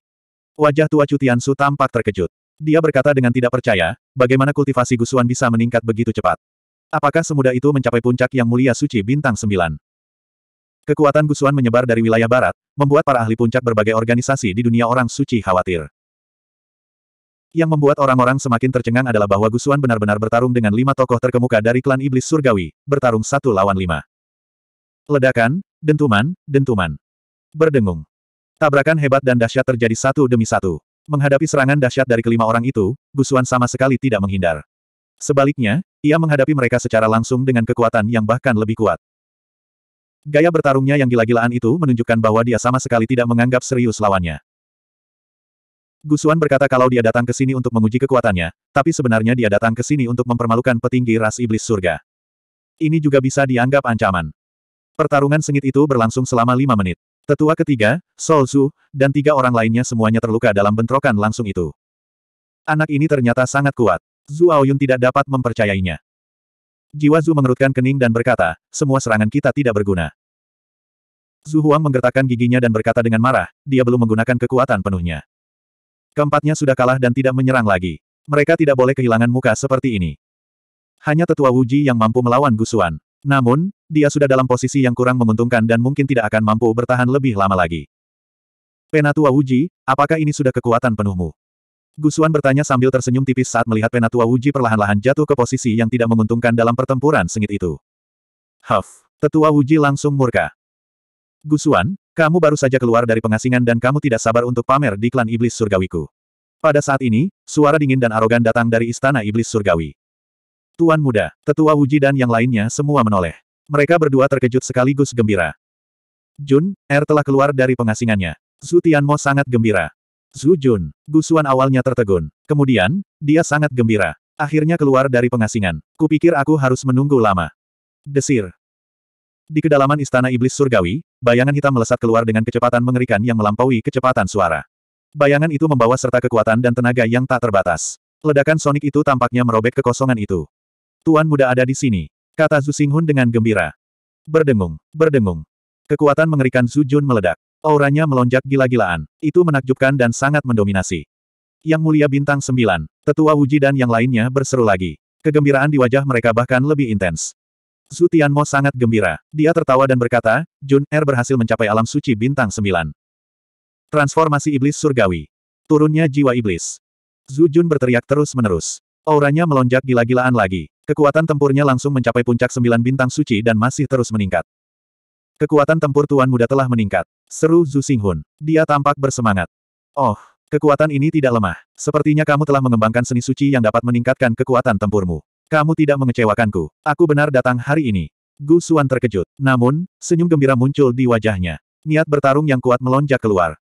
Wajah tua Cutiansu tampak terkejut. Dia berkata dengan tidak percaya, bagaimana kultivasi gusuan bisa meningkat begitu cepat. Apakah semudah itu mencapai puncak yang mulia suci bintang sembilan? Kekuatan gusuan menyebar dari wilayah barat, membuat para ahli puncak berbagai organisasi di dunia orang suci khawatir. Yang membuat orang-orang semakin tercengang adalah bahwa gusuan benar-benar bertarung dengan lima tokoh terkemuka dari klan iblis surgawi, bertarung satu lawan lima. Ledakan, dentuman, dentuman. Berdengung. Tabrakan hebat dan dahsyat terjadi satu demi satu. Menghadapi serangan dahsyat dari kelima orang itu, Gusuan sama sekali tidak menghindar. Sebaliknya, ia menghadapi mereka secara langsung dengan kekuatan yang bahkan lebih kuat. Gaya bertarungnya yang gila-gilaan itu menunjukkan bahwa dia sama sekali tidak menganggap serius lawannya. Gusuan berkata kalau dia datang ke sini untuk menguji kekuatannya, tapi sebenarnya dia datang ke sini untuk mempermalukan petinggi ras iblis surga. Ini juga bisa dianggap ancaman. Pertarungan sengit itu berlangsung selama lima menit. Tetua ketiga, Sol Su, dan tiga orang lainnya semuanya terluka dalam bentrokan langsung itu. Anak ini ternyata sangat kuat. Zhu Aoyun tidak dapat mempercayainya. Jiwa Zu mengerutkan kening dan berkata, semua serangan kita tidak berguna. Zu Huang menggertakkan giginya dan berkata dengan marah, dia belum menggunakan kekuatan penuhnya. Keempatnya sudah kalah dan tidak menyerang lagi. Mereka tidak boleh kehilangan muka seperti ini. Hanya tetua Wuji yang mampu melawan Gusuan. Namun, dia sudah dalam posisi yang kurang menguntungkan dan mungkin tidak akan mampu bertahan lebih lama lagi. Penatua Wuji, apakah ini sudah kekuatan penuhmu? Gusuan bertanya sambil tersenyum tipis saat melihat Penatua Wuji perlahan-lahan jatuh ke posisi yang tidak menguntungkan dalam pertempuran sengit itu. Huff, Tetua Wuji langsung murka. Gusuan, kamu baru saja keluar dari pengasingan dan kamu tidak sabar untuk pamer di klan iblis surgawiku. Pada saat ini, suara dingin dan arogan datang dari istana iblis surgawi. Tuan muda, tetua Wuji dan yang lainnya semua menoleh. Mereka berdua terkejut sekaligus gembira. Jun, Er telah keluar dari pengasingannya. Zhu Tianmo sangat gembira. Zhu Jun, gusuan awalnya tertegun. Kemudian, dia sangat gembira. Akhirnya keluar dari pengasingan. Kupikir aku harus menunggu lama. Desir. Di kedalaman istana iblis surgawi, bayangan hitam melesat keluar dengan kecepatan mengerikan yang melampaui kecepatan suara. Bayangan itu membawa serta kekuatan dan tenaga yang tak terbatas. Ledakan sonik itu tampaknya merobek kekosongan itu. Tuan muda ada di sini, kata Zhu Xinghun dengan gembira. Berdengung, berdengung. Kekuatan mengerikan Zhu Jun meledak. Auranya melonjak gila-gilaan. Itu menakjubkan dan sangat mendominasi. Yang mulia bintang sembilan, tetua Wuji dan yang lainnya berseru lagi. Kegembiraan di wajah mereka bahkan lebih intens. Zhu Tianmo sangat gembira. Dia tertawa dan berkata, Jun Er berhasil mencapai alam suci bintang sembilan. Transformasi Iblis Surgawi. Turunnya jiwa iblis. Zhu Jun berteriak terus-menerus. Auranya melonjak gila-gilaan lagi. Kekuatan tempurnya langsung mencapai puncak sembilan bintang suci dan masih terus meningkat. Kekuatan tempur Tuan Muda telah meningkat. Seru Zhu Xinghun. Dia tampak bersemangat. Oh, kekuatan ini tidak lemah. Sepertinya kamu telah mengembangkan seni suci yang dapat meningkatkan kekuatan tempurmu. Kamu tidak mengecewakanku. Aku benar datang hari ini. Gu Xuan terkejut. Namun, senyum gembira muncul di wajahnya. Niat bertarung yang kuat melonjak keluar.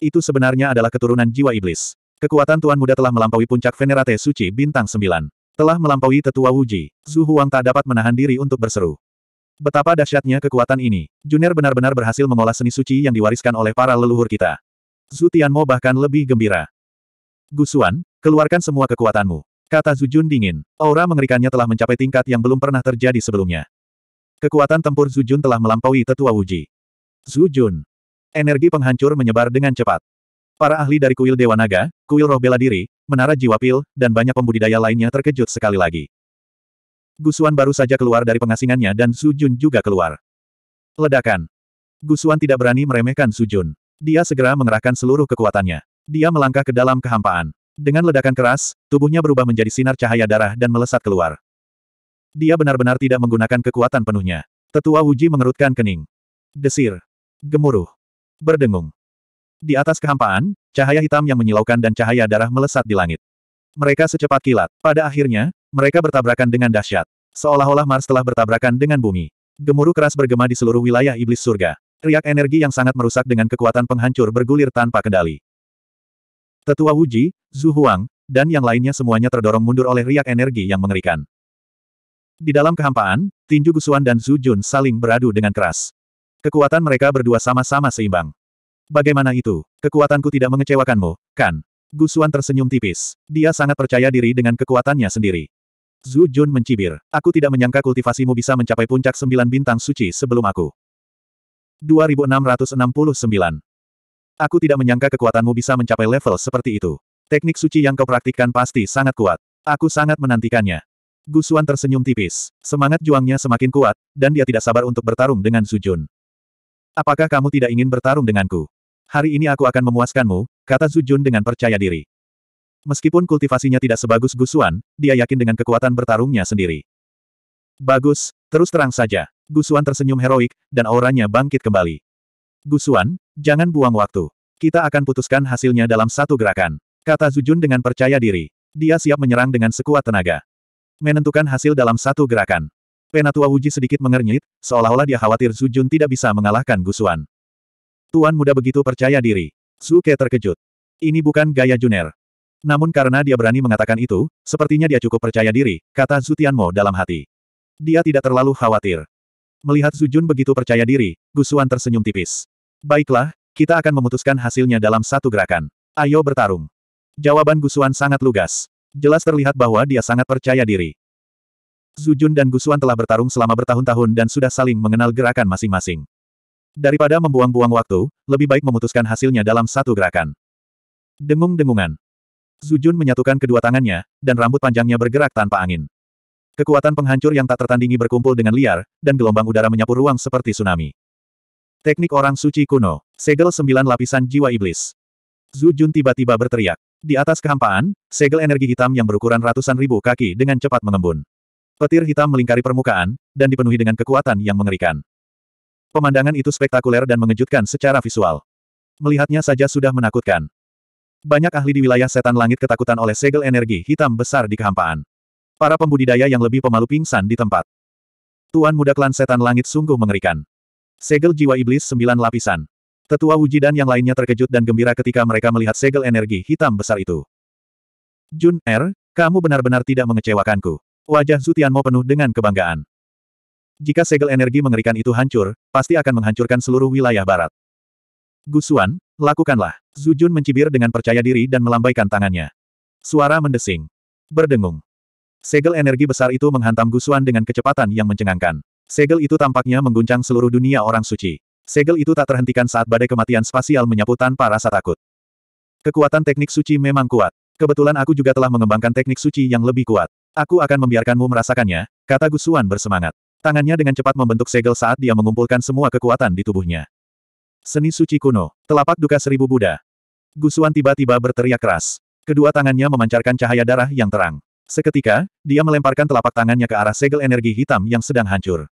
Itu sebenarnya adalah keturunan jiwa iblis. Kekuatan Tuan Muda telah melampaui puncak Venerate Suci Bintang 9. Telah melampaui tetua Wuji, Zhu Huang tak dapat menahan diri untuk berseru. Betapa dahsyatnya kekuatan ini. Junior benar-benar berhasil mengolah seni suci yang diwariskan oleh para leluhur kita. Zhu Tianmo bahkan lebih gembira. Gusuan, keluarkan semua kekuatanmu. Kata Zhu Jun dingin. Aura mengerikannya telah mencapai tingkat yang belum pernah terjadi sebelumnya. Kekuatan tempur Zhu Jun telah melampaui tetua Wuji. Zhu Jun. Energi penghancur menyebar dengan cepat. Para ahli dari kuil Dewa Naga, kuil roh bela diri, menara jiwa pil, dan banyak pembudidaya lainnya terkejut sekali lagi. Gusuan baru saja keluar dari pengasingannya dan Su Jun juga keluar. Ledakan. Gusuan tidak berani meremehkan Su Jun. Dia segera mengerahkan seluruh kekuatannya. Dia melangkah ke dalam kehampaan. Dengan ledakan keras, tubuhnya berubah menjadi sinar cahaya darah dan melesat keluar. Dia benar-benar tidak menggunakan kekuatan penuhnya. Tetua Wuji mengerutkan kening. Desir. Gemuruh. Berdengung. Di atas kehampaan, cahaya hitam yang menyilaukan dan cahaya darah melesat di langit. Mereka secepat kilat. Pada akhirnya, mereka bertabrakan dengan dahsyat. Seolah-olah Mars telah bertabrakan dengan bumi. Gemuruh keras bergema di seluruh wilayah iblis surga. Riak energi yang sangat merusak dengan kekuatan penghancur bergulir tanpa kendali. Tetua Wuji, Zhu Huang, dan yang lainnya semuanya terdorong mundur oleh riak energi yang mengerikan. Di dalam kehampaan, Tinju Gusuan dan Zhu Jun saling beradu dengan keras. Kekuatan mereka berdua sama-sama seimbang. Bagaimana itu? Kekuatanku tidak mengecewakanmu, kan? Gusuan tersenyum tipis. Dia sangat percaya diri dengan kekuatannya sendiri. Zhu Jun mencibir. Aku tidak menyangka kultivasimu bisa mencapai puncak sembilan bintang suci sebelum aku. 2669. Aku tidak menyangka kekuatanmu bisa mencapai level seperti itu. Teknik suci yang kau praktikkan pasti sangat kuat. Aku sangat menantikannya. Gusuan tersenyum tipis. Semangat juangnya semakin kuat, dan dia tidak sabar untuk bertarung dengan Zhu Jun. Apakah kamu tidak ingin bertarung denganku? Hari ini aku akan memuaskanmu, kata Zujun dengan percaya diri. Meskipun kultivasinya tidak sebagus Gusuan, dia yakin dengan kekuatan bertarungnya sendiri. Bagus, terus terang saja. Gusuan tersenyum heroik, dan auranya bangkit kembali. Gusuan, jangan buang waktu. Kita akan putuskan hasilnya dalam satu gerakan. Kata Zujun dengan percaya diri. Dia siap menyerang dengan sekuat tenaga. Menentukan hasil dalam satu gerakan. Penatua Wuji sedikit mengernyit, seolah-olah dia khawatir Zujun tidak bisa mengalahkan Gusuan. Tuan muda begitu percaya diri. Su Ke terkejut. Ini bukan gaya Juner. Namun karena dia berani mengatakan itu, sepertinya dia cukup percaya diri, kata Zutianmo dalam hati. Dia tidak terlalu khawatir. Melihat Zujun begitu percaya diri, Gusuan tersenyum tipis. Baiklah, kita akan memutuskan hasilnya dalam satu gerakan. Ayo bertarung. Jawaban Gusuan sangat lugas. Jelas terlihat bahwa dia sangat percaya diri. Zujun dan Gusuan telah bertarung selama bertahun-tahun dan sudah saling mengenal gerakan masing-masing. Daripada membuang-buang waktu, lebih baik memutuskan hasilnya dalam satu gerakan. Dengung-dengungan. Zujun menyatukan kedua tangannya, dan rambut panjangnya bergerak tanpa angin. Kekuatan penghancur yang tak tertandingi berkumpul dengan liar, dan gelombang udara menyapu ruang seperti tsunami. Teknik orang suci kuno, segel sembilan lapisan jiwa iblis. Zujun tiba-tiba berteriak. Di atas kehampaan, segel energi hitam yang berukuran ratusan ribu kaki dengan cepat mengembun. Petir hitam melingkari permukaan, dan dipenuhi dengan kekuatan yang mengerikan. Pemandangan itu spektakuler dan mengejutkan secara visual. Melihatnya saja sudah menakutkan. Banyak ahli di wilayah setan langit ketakutan oleh segel energi hitam besar di kehampaan. Para pembudidaya yang lebih pemalu pingsan di tempat. Tuan muda klan setan langit sungguh mengerikan. Segel jiwa iblis sembilan lapisan. Tetua Wuji dan yang lainnya terkejut dan gembira ketika mereka melihat segel energi hitam besar itu. Jun Er, kamu benar-benar tidak mengecewakanku. Wajah Zutianmo penuh dengan kebanggaan. Jika segel energi mengerikan itu hancur, pasti akan menghancurkan seluruh wilayah barat. Gusuan, lakukanlah. Zujun mencibir dengan percaya diri dan melambaikan tangannya. Suara mendesing. Berdengung. Segel energi besar itu menghantam Gusuan dengan kecepatan yang mencengangkan. Segel itu tampaknya mengguncang seluruh dunia orang suci. Segel itu tak terhentikan saat badai kematian spasial menyapu tanpa rasa takut. Kekuatan teknik suci memang kuat. Kebetulan aku juga telah mengembangkan teknik suci yang lebih kuat. Aku akan membiarkanmu merasakannya, kata Gusuan bersemangat. Tangannya dengan cepat membentuk segel saat dia mengumpulkan semua kekuatan di tubuhnya. Seni suci kuno, telapak duka seribu Buddha. Gusuan tiba-tiba berteriak keras. Kedua tangannya memancarkan cahaya darah yang terang. Seketika, dia melemparkan telapak tangannya ke arah segel energi hitam yang sedang hancur.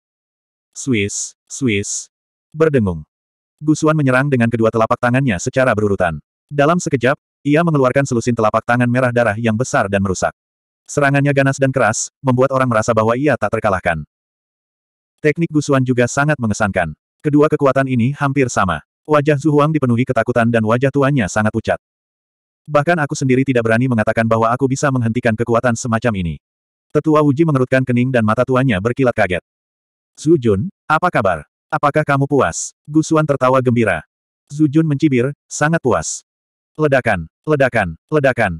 Swiss, Swiss. Berdengung. Gusuan menyerang dengan kedua telapak tangannya secara berurutan. Dalam sekejap, ia mengeluarkan selusin telapak tangan merah darah yang besar dan merusak. Serangannya ganas dan keras, membuat orang merasa bahwa ia tak terkalahkan. Teknik gusuan juga sangat mengesankan. Kedua kekuatan ini hampir sama. Wajah Zuhuang dipenuhi ketakutan dan wajah tuannya sangat pucat. Bahkan aku sendiri tidak berani mengatakan bahwa aku bisa menghentikan kekuatan semacam ini. Tetua Wuji mengerutkan kening dan mata tuannya berkilat kaget. Zhu Jun, apa kabar? Apakah kamu puas? Gusuan tertawa gembira. Zhu Jun mencibir, sangat puas. Ledakan, ledakan, ledakan,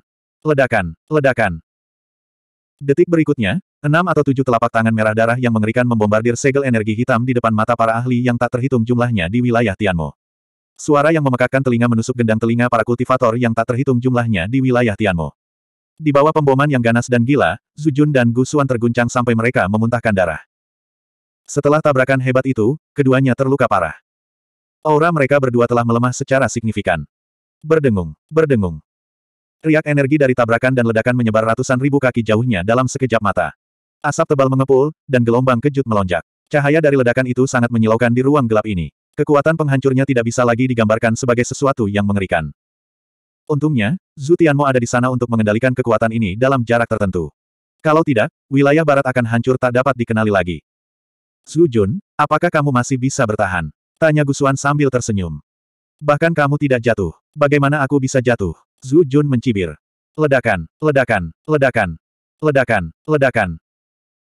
ledakan, ledakan. Detik berikutnya, Enam atau tujuh telapak tangan merah darah yang mengerikan membombardir segel energi hitam di depan mata para ahli yang tak terhitung jumlahnya di wilayah Tianmo. Suara yang memekakkan telinga menusuk gendang telinga para kultivator yang tak terhitung jumlahnya di wilayah Tianmo. Di bawah pemboman yang ganas dan gila, Zujun dan Gusuan terguncang sampai mereka memuntahkan darah. Setelah tabrakan hebat itu, keduanya terluka parah. Aura mereka berdua telah melemah secara signifikan. Berdengung, berdengung. Riak energi dari tabrakan dan ledakan menyebar ratusan ribu kaki jauhnya dalam sekejap mata. Asap tebal mengepul, dan gelombang kejut melonjak. Cahaya dari ledakan itu sangat menyilaukan di ruang gelap ini. Kekuatan penghancurnya tidak bisa lagi digambarkan sebagai sesuatu yang mengerikan. Untungnya, Zutianmo ada di sana untuk mengendalikan kekuatan ini dalam jarak tertentu. Kalau tidak, wilayah barat akan hancur tak dapat dikenali lagi. Zujun, apakah kamu masih bisa bertahan? Tanya Gusuan sambil tersenyum. Bahkan kamu tidak jatuh. Bagaimana aku bisa jatuh? Zujun mencibir. Ledakan, ledakan, ledakan, ledakan, ledakan.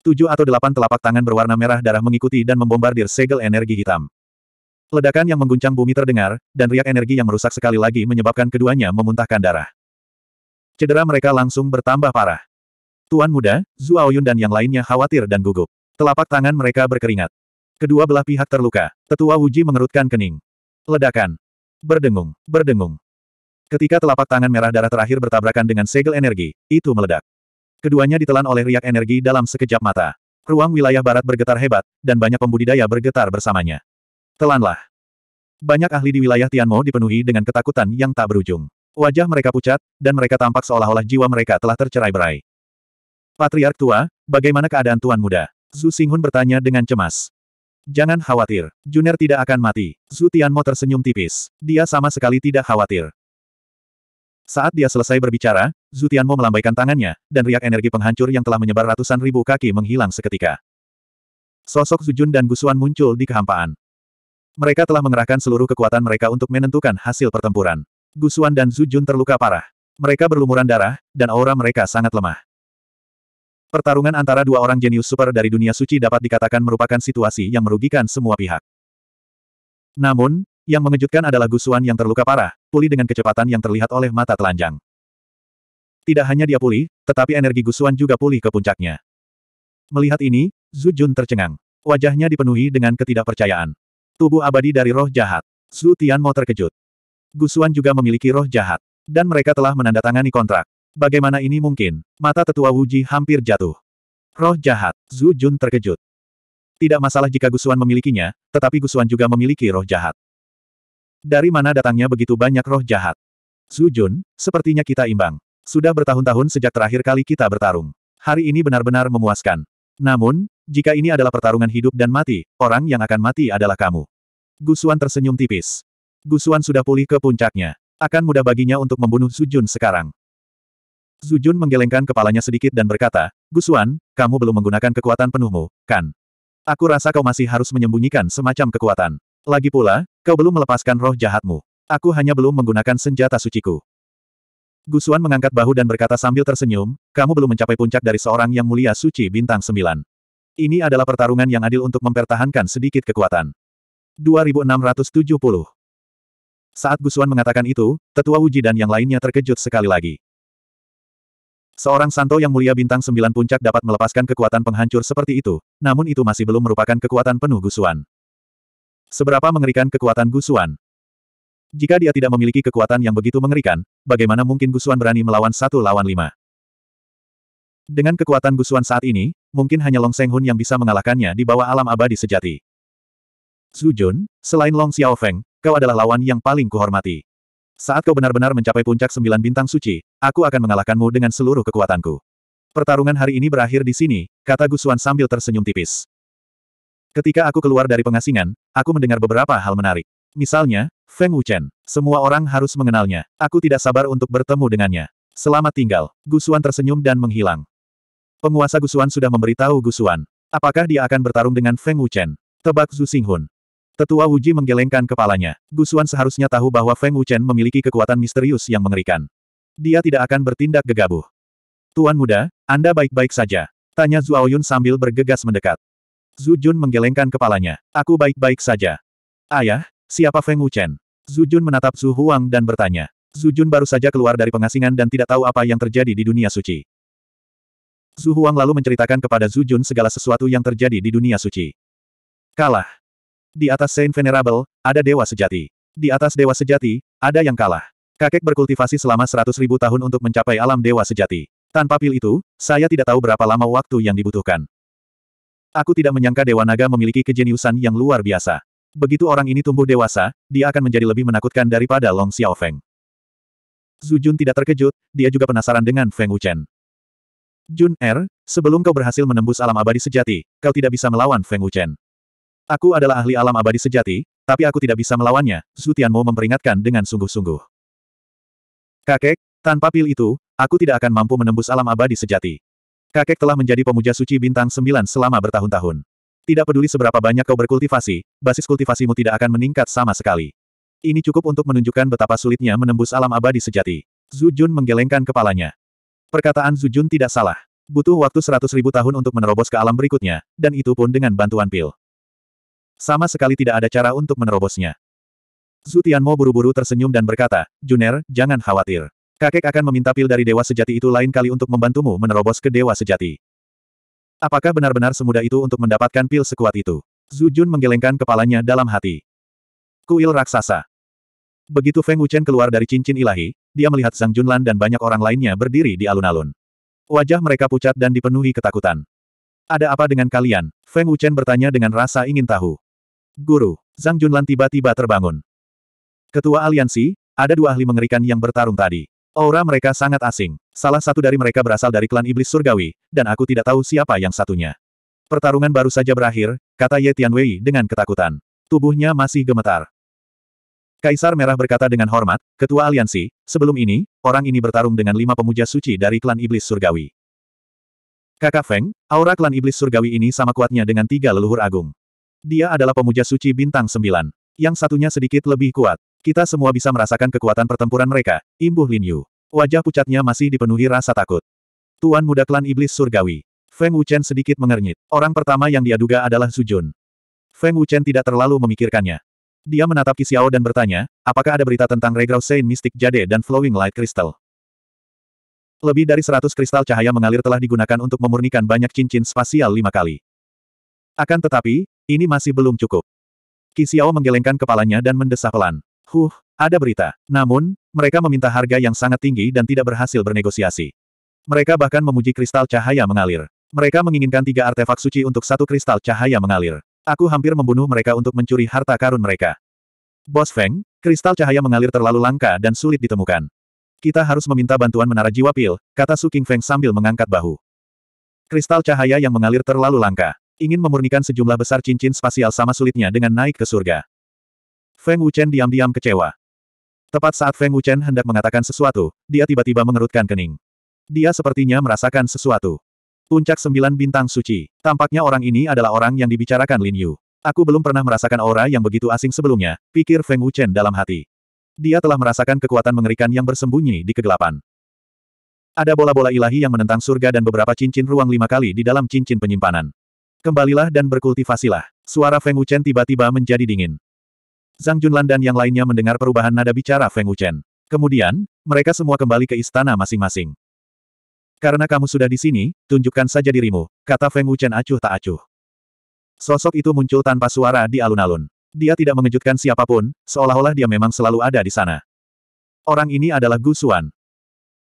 Tujuh atau delapan telapak tangan berwarna merah darah mengikuti dan membombardir segel energi hitam. Ledakan yang mengguncang bumi terdengar, dan riak energi yang merusak sekali lagi menyebabkan keduanya memuntahkan darah. Cedera mereka langsung bertambah parah. Tuan muda, Zhuo Yun dan yang lainnya khawatir dan gugup. Telapak tangan mereka berkeringat. Kedua belah pihak terluka. Tetua Wuji mengerutkan kening. Ledakan. Berdengung, berdengung. Ketika telapak tangan merah darah terakhir bertabrakan dengan segel energi, itu meledak. Keduanya ditelan oleh riak energi dalam sekejap mata. Ruang wilayah barat bergetar hebat, dan banyak pembudidaya bergetar bersamanya. Telanlah. Banyak ahli di wilayah Tianmo dipenuhi dengan ketakutan yang tak berujung. Wajah mereka pucat, dan mereka tampak seolah-olah jiwa mereka telah tercerai-berai. Patriark tua, bagaimana keadaan Tuan muda? Zhu Xinghun bertanya dengan cemas. Jangan khawatir, Juner tidak akan mati. Zhu Tianmo tersenyum tipis. Dia sama sekali tidak khawatir. Saat dia selesai berbicara, Zutianmo melambaikan tangannya, dan riak energi penghancur yang telah menyebar ratusan ribu kaki menghilang seketika. Sosok Zujun dan Gusuan muncul di kehampaan. Mereka telah mengerahkan seluruh kekuatan mereka untuk menentukan hasil pertempuran. Gusuan dan Zujun terluka parah. Mereka berlumuran darah, dan aura mereka sangat lemah. Pertarungan antara dua orang jenius super dari dunia suci dapat dikatakan merupakan situasi yang merugikan semua pihak. Namun, yang mengejutkan adalah Gusuan yang terluka parah, pulih dengan kecepatan yang terlihat oleh mata telanjang. Tidak hanya dia pulih, tetapi energi gusuan juga pulih ke puncaknya. Melihat ini, Zhu Jun tercengang. Wajahnya dipenuhi dengan ketidakpercayaan. Tubuh abadi dari roh jahat. Zhu Tian mau terkejut. Gusuan juga memiliki roh jahat. Dan mereka telah menandatangani kontrak. Bagaimana ini mungkin? Mata tetua Wuji hampir jatuh. Roh jahat, Zhu Jun terkejut. Tidak masalah jika Gusuan memilikinya, tetapi Gusuan juga memiliki roh jahat. Dari mana datangnya begitu banyak roh jahat? Zhu Jun, sepertinya kita imbang. Sudah bertahun-tahun sejak terakhir kali kita bertarung. Hari ini benar-benar memuaskan. Namun, jika ini adalah pertarungan hidup dan mati, orang yang akan mati adalah kamu. Gusuan tersenyum tipis. Gusuan sudah pulih ke puncaknya. Akan mudah baginya untuk membunuh Sujun sekarang. Sujun menggelengkan kepalanya sedikit dan berkata, Gusuan, kamu belum menggunakan kekuatan penuhmu, kan? Aku rasa kau masih harus menyembunyikan semacam kekuatan. Lagi pula, kau belum melepaskan roh jahatmu. Aku hanya belum menggunakan senjata suciku. Gusuan mengangkat bahu dan berkata sambil tersenyum, kamu belum mencapai puncak dari seorang yang mulia suci bintang sembilan. Ini adalah pertarungan yang adil untuk mempertahankan sedikit kekuatan. 2670 Saat Gusuan mengatakan itu, tetua Wuji dan yang lainnya terkejut sekali lagi. Seorang santo yang mulia bintang sembilan puncak dapat melepaskan kekuatan penghancur seperti itu, namun itu masih belum merupakan kekuatan penuh gusuan. Seberapa mengerikan kekuatan gusuan? Jika dia tidak memiliki kekuatan yang begitu mengerikan, bagaimana mungkin Gusuan berani melawan satu lawan lima? Dengan kekuatan Gusuan saat ini, mungkin hanya Long Seng Hun yang bisa mengalahkannya di bawah alam abadi sejati. Zhu Jun, selain Long Xiaofeng, kau adalah lawan yang paling kuhormati. Saat kau benar-benar mencapai puncak sembilan bintang suci, aku akan mengalahkanmu dengan seluruh kekuatanku. Pertarungan hari ini berakhir di sini, kata Gusuan sambil tersenyum tipis. Ketika aku keluar dari pengasingan, aku mendengar beberapa hal menarik. Misalnya, Feng Wuchen. Semua orang harus mengenalnya. Aku tidak sabar untuk bertemu dengannya. Selamat tinggal. Gusuan tersenyum dan menghilang. Penguasa Gusuan sudah memberitahu Gusuan. Apakah dia akan bertarung dengan Feng Wuchen? Tebak Zhu Xinghun. Tetua Wuji menggelengkan kepalanya. Gusuan seharusnya tahu bahwa Feng Wuchen memiliki kekuatan misterius yang mengerikan. Dia tidak akan bertindak gegabah. Tuan muda, Anda baik-baik saja. Tanya Zhu Aoyun sambil bergegas mendekat. Zhu Jun menggelengkan kepalanya. Aku baik-baik saja. Ayah, Siapa Feng Wuchen? Zujun menatap Zhu Huang dan bertanya. Zujun baru saja keluar dari pengasingan dan tidak tahu apa yang terjadi di dunia suci. Zhu Huang lalu menceritakan kepada Zujun segala sesuatu yang terjadi di dunia suci. Kalah. Di atas Saint Venerable, ada dewa sejati. Di atas dewa sejati, ada yang kalah. Kakek berkultivasi selama seratus ribu tahun untuk mencapai alam dewa sejati. Tanpa pil itu, saya tidak tahu berapa lama waktu yang dibutuhkan. Aku tidak menyangka Dewa Naga memiliki kejeniusan yang luar biasa. Begitu orang ini tumbuh dewasa, dia akan menjadi lebih menakutkan daripada Long Xiaofeng. Zhu Jun tidak terkejut, dia juga penasaran dengan Feng Wuchen. Jun Er, sebelum kau berhasil menembus alam abadi sejati, kau tidak bisa melawan Feng Wuchen. Aku adalah ahli alam abadi sejati, tapi aku tidak bisa melawannya, Zhu Tianmo memperingatkan dengan sungguh-sungguh. Kakek, tanpa pil itu, aku tidak akan mampu menembus alam abadi sejati. Kakek telah menjadi pemuja suci bintang sembilan selama bertahun-tahun. Tidak peduli seberapa banyak kau berkultivasi, basis kultivasimu tidak akan meningkat sama sekali. Ini cukup untuk menunjukkan betapa sulitnya menembus alam abadi sejati. Jun menggelengkan kepalanya. Perkataan Jun tidak salah. Butuh waktu seratus ribu tahun untuk menerobos ke alam berikutnya, dan itu pun dengan bantuan pil. Sama sekali tidak ada cara untuk menerobosnya. Tianmo buru-buru tersenyum dan berkata, Juner, jangan khawatir. Kakek akan meminta pil dari dewa sejati itu lain kali untuk membantumu menerobos ke dewa sejati. Apakah benar-benar semudah itu untuk mendapatkan pil sekuat itu? Zhu Jun menggelengkan kepalanya dalam hati. Kuil raksasa. Begitu Feng Wuchen keluar dari cincin ilahi, dia melihat Zhang Junlan dan banyak orang lainnya berdiri di alun-alun. Wajah mereka pucat dan dipenuhi ketakutan. Ada apa dengan kalian? Feng Wuchen bertanya dengan rasa ingin tahu. Guru, Zhang Junlan tiba-tiba terbangun. Ketua aliansi, ada dua ahli mengerikan yang bertarung tadi. Aura mereka sangat asing. Salah satu dari mereka berasal dari klan iblis surgawi, dan aku tidak tahu siapa yang satunya. Pertarungan baru saja berakhir, kata Ye Tianwei dengan ketakutan. Tubuhnya masih gemetar. Kaisar Merah berkata dengan hormat, Ketua Aliansi, sebelum ini, orang ini bertarung dengan lima pemuja suci dari klan iblis surgawi. Kakak Feng, aura klan iblis surgawi ini sama kuatnya dengan tiga leluhur agung. Dia adalah pemuja suci bintang sembilan. Yang satunya sedikit lebih kuat. Kita semua bisa merasakan kekuatan pertempuran mereka, imbuh Lin Yu. Wajah pucatnya masih dipenuhi rasa takut. Tuan muda klan iblis surgawi. Feng Wuchen sedikit mengernyit. Orang pertama yang dia duga adalah Jun. Feng Wuchen tidak terlalu memikirkannya. Dia menatap Kisiao dan bertanya, apakah ada berita tentang Regrau Saint Mystic Jade dan Flowing Light Crystal? Lebih dari seratus kristal cahaya mengalir telah digunakan untuk memurnikan banyak cincin spasial lima kali. Akan tetapi, ini masih belum cukup. Kisiao menggelengkan kepalanya dan mendesah pelan. Huh, ada berita. Namun, mereka meminta harga yang sangat tinggi dan tidak berhasil bernegosiasi. Mereka bahkan memuji kristal cahaya mengalir. Mereka menginginkan tiga artefak suci untuk satu kristal cahaya mengalir. Aku hampir membunuh mereka untuk mencuri harta karun mereka. Bos Feng, kristal cahaya mengalir terlalu langka dan sulit ditemukan. Kita harus meminta bantuan menara jiwa pil, kata Su King Feng sambil mengangkat bahu. Kristal cahaya yang mengalir terlalu langka. Ingin memurnikan sejumlah besar cincin spasial sama sulitnya dengan naik ke surga. Feng Wuchen diam-diam kecewa. Tepat saat Feng Wuchen hendak mengatakan sesuatu, dia tiba-tiba mengerutkan kening. Dia sepertinya merasakan sesuatu. Puncak sembilan bintang suci. Tampaknya orang ini adalah orang yang dibicarakan Lin Yu. Aku belum pernah merasakan aura yang begitu asing sebelumnya, pikir Feng Wuchen dalam hati. Dia telah merasakan kekuatan mengerikan yang bersembunyi di kegelapan. Ada bola-bola ilahi yang menentang surga dan beberapa cincin ruang lima kali di dalam cincin penyimpanan. Kembalilah dan berkultivasilah. Suara Feng Wuchen tiba-tiba menjadi dingin. Zhang Junlan dan yang lainnya mendengar perubahan nada bicara Feng Wuchen. Kemudian, mereka semua kembali ke istana masing-masing. Karena kamu sudah di sini, tunjukkan saja dirimu, kata Feng Wuchen acuh tak acuh. Sosok itu muncul tanpa suara di alun-alun. Dia tidak mengejutkan siapapun, seolah-olah dia memang selalu ada di sana. Orang ini adalah Gu Xuan.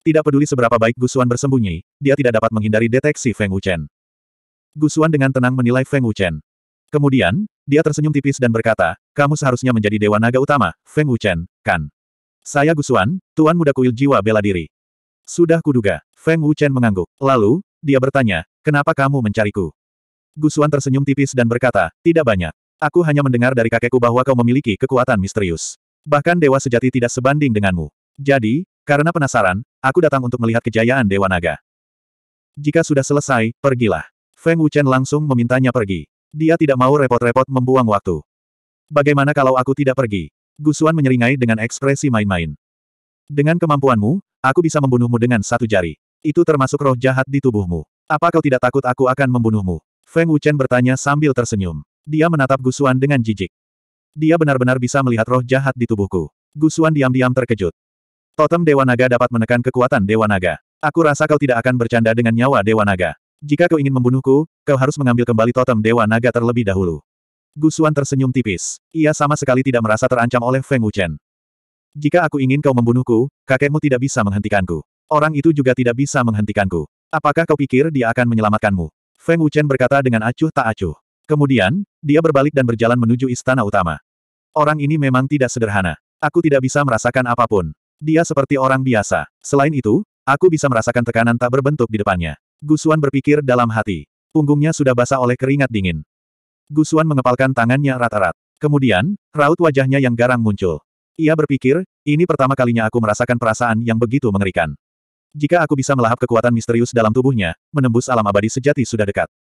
Tidak peduli seberapa baik Gu Xuan bersembunyi, dia tidak dapat menghindari deteksi Feng Wuchen. Gu Xuan dengan tenang menilai Feng Wuchen. Kemudian, dia tersenyum tipis dan berkata, kamu seharusnya menjadi Dewa Naga Utama, Feng Wuchen, kan? Saya Gusuan, Tuan Muda Kuil Jiwa Bela Diri. Sudah kuduga, Feng Wuchen mengangguk. Lalu, dia bertanya, kenapa kamu mencariku? Gusuan tersenyum tipis dan berkata, tidak banyak. Aku hanya mendengar dari kakekku bahwa kau memiliki kekuatan misterius. Bahkan dewa sejati tidak sebanding denganmu. Jadi, karena penasaran, aku datang untuk melihat kejayaan Dewa Naga. Jika sudah selesai, pergilah. Feng Wuchen langsung memintanya pergi. Dia tidak mau repot-repot membuang waktu. Bagaimana kalau aku tidak pergi? Gusuan menyeringai dengan ekspresi main-main. Dengan kemampuanmu, aku bisa membunuhmu dengan satu jari. Itu termasuk roh jahat di tubuhmu. Apa kau tidak takut aku akan membunuhmu? Feng Wuchen bertanya sambil tersenyum. Dia menatap Gusuan dengan jijik. Dia benar-benar bisa melihat roh jahat di tubuhku. Gusuan diam-diam terkejut. Totem Dewa Naga dapat menekan kekuatan Dewa Naga. Aku rasa kau tidak akan bercanda dengan nyawa Dewa Naga. Jika kau ingin membunuhku, kau harus mengambil kembali totem Dewa Naga terlebih dahulu. Gusuan tersenyum tipis. Ia sama sekali tidak merasa terancam oleh Feng Wuchen. Jika aku ingin kau membunuhku, kakekmu tidak bisa menghentikanku. Orang itu juga tidak bisa menghentikanku. Apakah kau pikir dia akan menyelamatkanmu? Feng Wuchen berkata dengan acuh tak acuh. Kemudian, dia berbalik dan berjalan menuju istana utama. Orang ini memang tidak sederhana. Aku tidak bisa merasakan apapun. Dia seperti orang biasa. Selain itu, aku bisa merasakan tekanan tak berbentuk di depannya. Gusuan berpikir dalam hati. Punggungnya sudah basah oleh keringat dingin. Gusuan mengepalkan tangannya rata rata Kemudian, raut wajahnya yang garang muncul. Ia berpikir, ini pertama kalinya aku merasakan perasaan yang begitu mengerikan. Jika aku bisa melahap kekuatan misterius dalam tubuhnya, menembus alam abadi sejati sudah dekat.